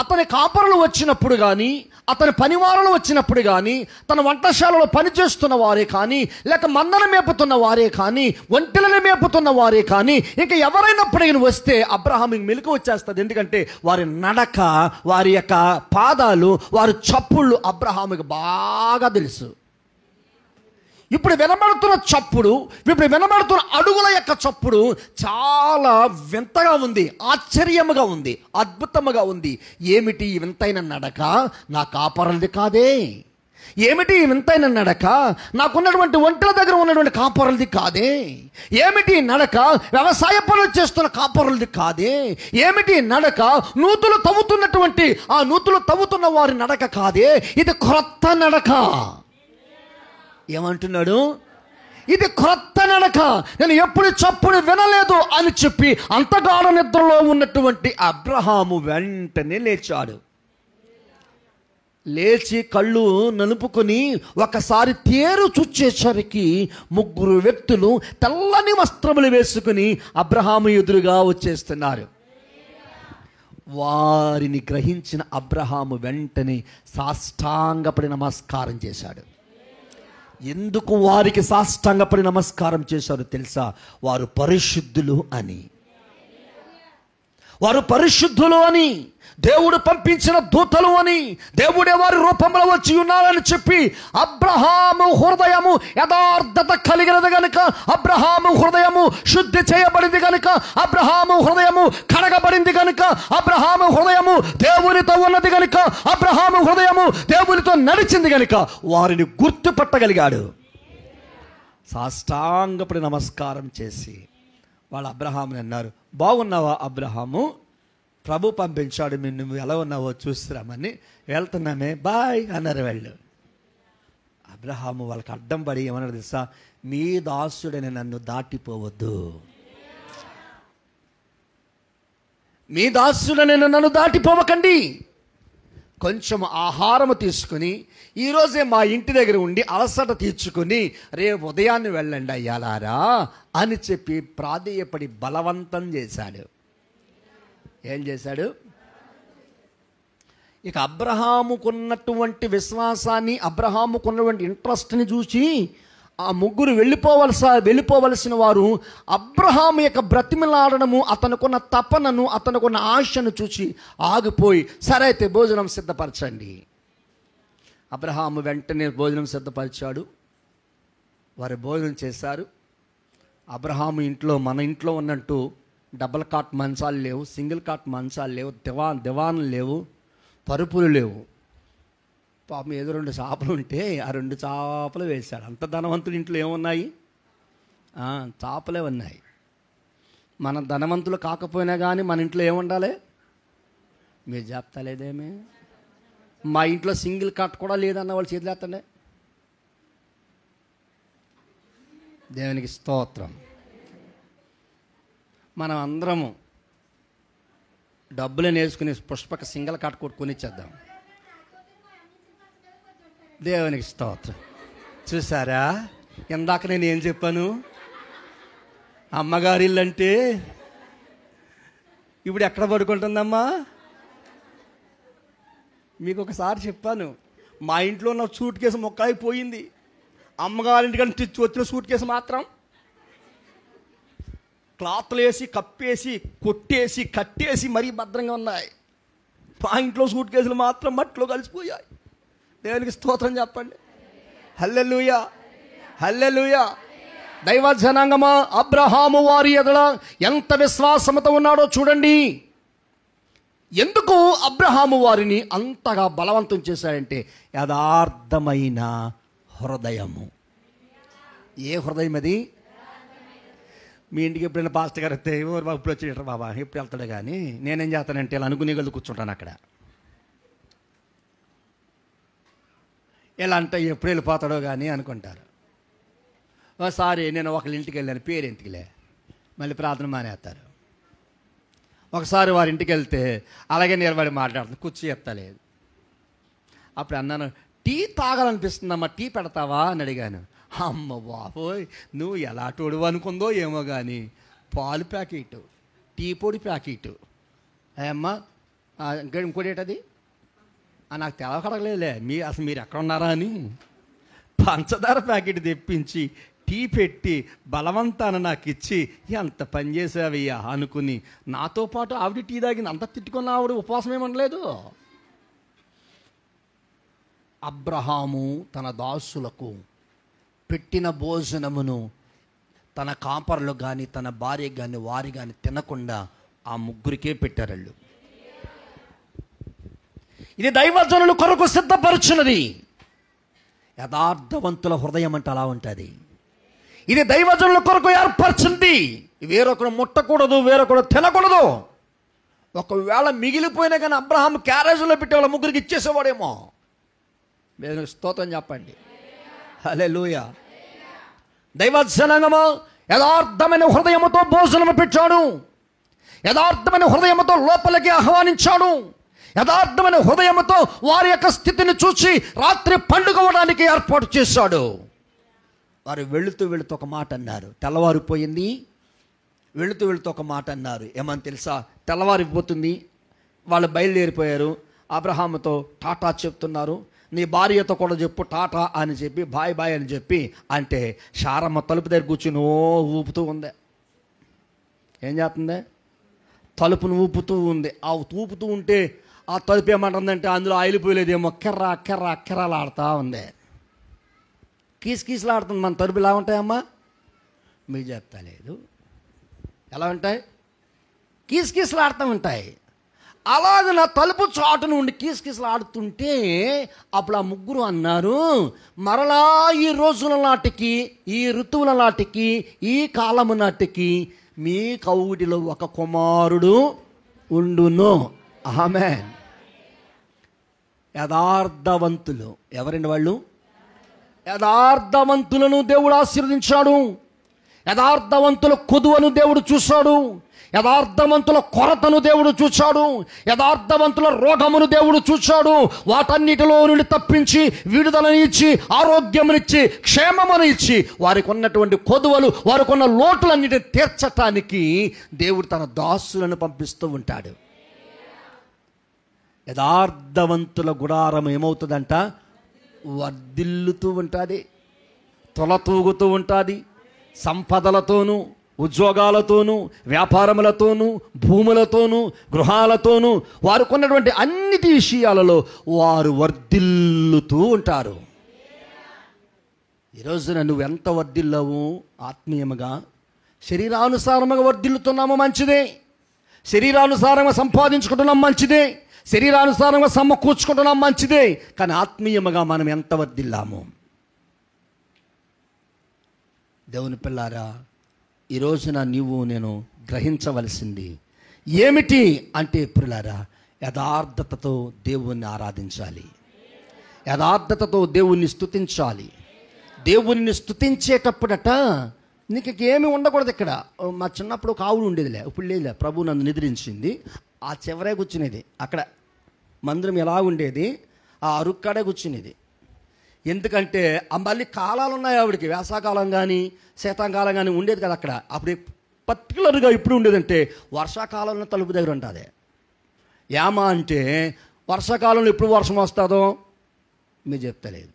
అతని కాపరులు వచ్చినప్పుడు కానీ అతని పనివారులు వచ్చినప్పుడు కానీ తన వంటశాలలో పనిచేస్తున్న వారే కానీ లేక మందను మేపుతున్న వారే కానీ ఒంటిలను మేపుతున్న వారే కానీ ఇంకా ఎవరైనప్పుడు వస్తే అబ్రహాం మెలకు వచ్చేస్తుంది ఎందుకంటే వారి నడక వారి యొక్క పాదాలు వారి చప్పుళ్ళు అబ్రహాముకి బాగా తెలుసు ఇప్పుడు వినబడుతున్న చప్పుడు ఇప్పుడు వినబడుతున్న అడుగుల యొక్క చప్పుడు చాలా వింతగా ఉంది ఆశ్చర్యముగా ఉంది అద్భుతముగా ఉంది ఏమిటి వింతైన నడక నా కాపరది కాదే ఏమిటి వింతైన నడక నాకున్నటువంటి ఒంటల దగ్గర ఉన్నటువంటి కాపరులది కాదే ఏమిటి నడక వ్యవసాయ పనులు చేస్తున్న కాపరులది కాదే ఏమిటి నడక నూతులు తవ్వుతున్నటువంటి ఆ నూతులు తవ్వుతున్న వారి నడక కాదే ఇది క్రొత్త నడక ఏమంటున్నాడు ఇది క్రొత్త నడక నేను ఎప్పుడు చప్పుడు వినలేదు అని చెప్పి అంతగాఢ నిద్రలో ఉన్నటువంటి అబ్రహాము వెంటనే లేచాడు లేచి కళ్ళు నలుపుకొని ఒకసారి తేరు చూచేసరికి ముగ్గురు వ్యక్తులు తెల్లని వస్త్రములు వేసుకుని అబ్రహాము ఎదురుగా వచ్చేస్తున్నారు వారిని గ్రహించిన అబ్రహాము వెంటనే సాష్టాంగపడి నమస్కారం చేశాడు ఎందుకు వారికి సాష్టాంగపడి నమస్కారం చేశారు తెలుసా వారు పరిశుద్ధులు అని వారు పరిశుద్ధులు అని దేవుడు పంపించిన దూతలు అని దేవుడే వారి రూపంలో వచ్చి ఉన్నారని చెప్పి అబ్రహాము హృదయము యథార్థత కలిగినది గనుక అబ్రహాము హృదయము శుద్ధి చేయబడింది గనుక అబ్రహాము హృదయము కడగబడింది గనుక అబ్రహాము హృదయము దేవునితో ఉన్నది గనుక అబ్రహాము హృదయము దేవునితో నడిచింది గనుక వారిని గుర్తుపట్టగలిగాడు సాష్టాంగపడి నమస్కారం చేసి వాళ్ళు అబ్రహాముని అన్నారు బాగున్నావా అబ్రహాము ప్రభు పంపించాడు మేము నువ్వు ఎలా ఉన్నావో చూస్తురామని వెళ్తున్నామే బాయ్ అన్నారు వాళ్ళు అబ్రహాము వాళ్ళకి అడ్డం పడి ఏమన్నారు తెలుసా నీ దాసుడని నన్ను దాటిపోవద్దు మీ దాసుడని నన్ను దాటిపోవకండి కొంచెం ఆహారము తీసుకుని ఈరోజే మా ఇంటి దగ్గర ఉండి అలసట తీర్చుకుని రేపు ఉదయాన్నే వెళ్ళండి అయ్యాలారా అని చెప్పి ప్రాధేయపడి బలవంతం చేశాడు ఏం చేశాడు ఇక అబ్రహాముకున్నటువంటి విశ్వాసాన్ని అబ్రహాముకున్నటువంటి ఇంట్రెస్ట్ని చూసి ఆ ముగ్గురు వెళ్ళిపోవలస వెళ్ళిపోవలసిన వారు అబ్రహాం యొక్క బ్రతిమిలాడడము అతనుకున్న తపనను అతనుకున్న ఆశను చూసి ఆగిపోయి సరైతే భోజనం సిద్ధపరచండి అబ్రహాము వెంటనే భోజనం సిద్ధపరిచాడు వారు భోజనం చేశారు అబ్రహాము ఇంట్లో మన ఇంట్లో ఉన్నట్టు డబల్ కాట్ మంచాలు లేవు సింగిల్ కాట్ మంచాలు లేవు దివాన్ దివాన్లు లేవు పరుపులు లేవు పాపం ఏదో రెండు చేపలు ఉంటే ఆ రెండు చేపలు వేశాడు అంత ధనవంతులు ఇంట్లో ఏమున్నాయి చేపలే ఉన్నాయి మన ధనవంతులు కాకపోయినా కానీ మన ఇంట్లో ఏముండాలి మీరు చెప్తలేదేమే మా ఇంట్లో సింగిల్ కట్ కూడా లేదన్న వాళ్ళు చేతులేస్తండే దేవునికి స్తోత్రం మనం అందరము డబ్బులు నేర్చుకుని పుష్పక సింగిల్ కట్ కొట్టుకుని ఇచ్చేద్దాం దేవునికి స్తోత్రం చూసారా ఇందాక నేను ఏం చెప్పాను అమ్మగారి ఇల్లు అంటే ఇప్పుడు ఎక్కడ పడుకుంటుందమ్మా మీకు ఒకసారి చెప్పాను మా ఇంట్లో ఉన్న సూట్ కేసు మొక్కాయి పోయింది అమ్మగారింటికంటే తెచ్చి వచ్చిన సూట్ కేసు మాత్రం క్లాత్లు వేసి కప్పేసి కొట్టేసి కట్టేసి మరీ భద్రంగా ఉన్నాయి మా ఇంట్లో సూట్ కేసులు మాత్రం మట్టిలో కలిసిపోయాయి దేవునికి స్తోత్రం చెప్పండి హల్లెలుయా హల్లెలుయా దైవ జనాంగమా అబ్రహాము వారి ఎదల ఎంత విశ్వాసమత ఉన్నాడో చూడండి ఎందుకు అబ్రహాము వారిని అంతగా బలవంతం చేశాడంటే యథార్థమైన హృదయము ఏ హృదయం అది మీ ఇంటికి ఎప్పుడైనా పాస్టర్ గారు బాబు ఇప్పుడు వచ్చేటారు బాబా ఎప్పుడు వెళ్తాడు కానీ నేనేం చేస్తానంటే ఇలా అనుకునే కూర్చుంటాను అక్కడ ఇలా అంటే ఎప్పుడు వెళ్ళిపోతాడో కానీ అనుకుంటారు ఒకసారి నేను ఒకళ్ళ ఇంటికి వెళ్ళాను పేరు ఇంటికిలే మళ్ళీ ప్రార్థన మానేస్తారు ఒకసారి వారి ఇంటికి వెళ్తే అలాగే నిలబడి మాట్లాడుతుంది కుర్చీ ఎత్తలేదు అప్పుడు అన్నాను టీ తాగాలనిపిస్తుందమ్మా టీ పెడతావా అని అడిగాను అమ్మ బాబోయ్ నువ్వు ఎలా టోడు అనుకుందో ఏమో కానీ పాలు ప్యాకెట్ టీ పొడి ప్యాకెట్ అమ్మా ఇంకోటి ఏంటది నాకు తెలవకడలేదులే మీ అసలు మీరు ఎక్కడున్నారా అని పంచదార ప్యాకెట్ తెప్పించి టీ పెట్టి బలవంతాన నాకు ఇచ్చి ఎంత పని చేసావయ్యా అనుకుని నాతో పాటు ఆవిడ టీ తాగింది అంత తిట్టుకున్న ఆవిడ ఉపవాసం ఏమనలేదు అబ్రహాము తన దాసులకు పెట్టిన భోజనమును తన కాపర్లు కానీ తన భార్య కానీ వారి కానీ తినకుండా ఆ ముగ్గురికే పెట్టారళ్ళు ఇది దైవజనులు కొరకు సిద్ధపరుచున్నది యథార్థవంతుల హృదయం అంటే అలా ఉంటుంది ఇది దైవజనుల కొరకు ఏర్పరిచింది వేరొకరు ముట్టకూడదు వేరొకరు తినకూడదు ఒకవేళ మిగిలిపోయినా కానీ అబ్రహాం క్యారేజ్లో పెట్టి వాళ్ళ ముగ్గురికి ఇచ్చేసేవాడేమో మీరు స్తోత్రం చెప్పండి హలే లూయ దైవజనంగము యథార్థమైన హృదయముతో భోజనము పెట్టాడు యథార్థమైన హృదయముతో లోపలికి ఆహ్వానించాడు యథార్థమైన హృదయంతో వారి యొక్క స్థితిని చూసి రాత్రి పండుగవడానికి ఏర్పాటు చేశాడు వారు వెళుతూ వెళుతూ ఒక మాట అన్నారు తెల్లవారిపోయింది వెళుతూ వెళుతూ ఒక మాట అన్నారు ఏమని తెలుసా తెల్లవారిపోతుంది వాళ్ళు బయలుదేరిపోయారు అబ్రహాముతో టాటా చెప్తున్నారు నీ భార్యతో కూడా చెప్పు టాటా అని చెప్పి బాయ్ బాయ్ అని చెప్పి అంటే షారమ్మ తలుపు దగ్గర కూర్చుని ఓ ఊపుతూ ఉంది ఏం చేస్తుంది తలుపును ఊపుతూ ఉంది ఆ ఊపుతూ ఉంటే ఆ తలుపు ఏమంటుందంటే అందులో ఆయిల్ పోయలేదేమో కెర్ర కెర్రా కెర్రాలు ఆడుతూ ఉంది కీస్ కీసులు ఆడుతుంది మన తలుపు ఎలా ఉంటాయమ్మా మీకు చెప్తా లేదు ఎలా ఉంటాయి కీస్ కీసులు ఆడుతూ ఉంటాయి అలాగే నా తలుపు చాటున ఉండి కీసుకీసులు ఆడుతుంటే అప్పుడు ఆ ముగ్గురు అన్నారు మరలా ఈ రోజుల నాటికి ఈ ఋతువుల నాటికి ఈ కాలము నాటికి మీ కౌటిలో ఒక కుమారుడు ఉండును ఆమె యథార్థవంతులు ఎవరండి వాళ్ళు యథార్థవంతులను దేవుడు ఆశీర్వదించాడు యథార్థవంతుల కొదువను దేవుడు చూశాడు యథార్థవంతుల కొరతను దేవుడు చూచాడు యథార్థవంతుల రోగమును దేవుడు చూచాడు వాటన్నిటిలో నుండి తప్పించి విడుదలని ఇచ్చి ఆరోగ్యమునిచ్చి క్షేమమును ఇచ్చి వారికి ఉన్నటువంటి కొదువలు వారికి ఉన్న లోటులన్నిటిని తీర్చటానికి దేవుడు తన దాసులను పంపిస్తూ ఉంటాడు యథార్థవంతుల గుడారం ఏమవుతుందంట వర్ధిల్లుతూ ఉంటుంది తొలతూగుతూ ఉంటుంది సంపదలతోనూ ఉద్యోగాలతోనూ వ్యాపారములతోనూ భూములతోనూ గృహాలతోనూ వారు కొన్నటువంటి అన్నిటి విషయాలలో వారు వర్ధిల్లుతూ ఉంటారు ఈరోజు నువ్వు ఎంత వర్ధిల్లవు ఆత్మీయముగా శరీరానుసారముగా వర్ధిల్లుతున్నామో మంచిదే శరీరానుసారంగా సంపాదించుకుంటున్నాం మంచిదే శరీరానుసారంగా సమకూర్చుకుంటున్నాం మంచిదే కానీ ఆత్మీయముగా మనం ఎంత వర్దిల్లాము దేవుని పిల్లారా ఈ రోజున నీవు నేను గ్రహించవలసింది ఏమిటి అంటే పిల్లారా యథార్థతతో దేవుణ్ణి ఆరాధించాలి యథార్థతతో దేవుణ్ణి స్థుతించాలి దేవుణ్ణి స్థుతించేటప్పుడట నీకు ఏమి ఉండకూడదు ఇక్కడ మా చిన్నప్పుడు కావులు ఉండేదిలే ఇప్పుడు లేదులే ప్రభు నన్ను నిద్రించింది ఆ చివరే కూర్చునేది అక్కడ మందిరం ఎలా ఉండేది ఆ అరుక్కడే కూర్చునేది ఎందుకంటే మళ్ళీ కాలాలు ఉన్నాయి ఆవిడకి వేసాకాలం కానీ శీతాకాలం కానీ ఉండేది కదా అక్కడ అప్పుడు పర్టికులర్గా ఇప్పుడు ఉండేదంటే వర్షాకాలంలో తలుపు దగ్గర ఉంటుంది ఏమా అంటే వర్షాకాలంలో ఎప్పుడు వర్షం వస్తుందో మీరు చెప్తలేదు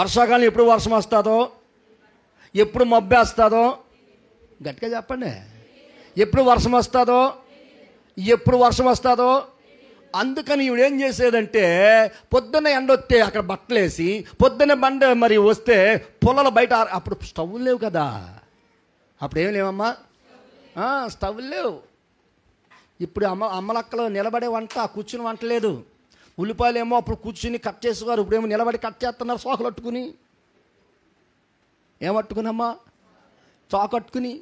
వర్షాకాలం ఎప్పుడు వర్షం వస్తుందో ఎప్పుడు మబ్బేస్తాదో గట్టిగా చెప్పండి ఎప్పుడు వర్షం వస్తుందో ఎప్పుడు వర్షం వస్తుందో అందుకని ఏం చేసేదంటే పొద్దున్న ఎండ వస్తే అక్కడ బట్టలేసి పొద్దున్న బండ మరి వస్తే పొలాల బయట అప్పుడు స్టవ్ లేవు కదా అప్పుడు ఏం లేవమ్మా స్టవ్ లేవు ఇప్పుడు అమ్మ అమ్మలక్కలు నిలబడే వంట కూర్చుని వంట లేదు ఉల్లిపాయలు ఏమో అప్పుడు కూర్చుని కట్ చేసేవారు ఇప్పుడేమో నిలబడి కట్ చేస్తున్నారు సోకలు పట్టుకుని ఏమట్టుకునమ్మా చాకట్టుకుని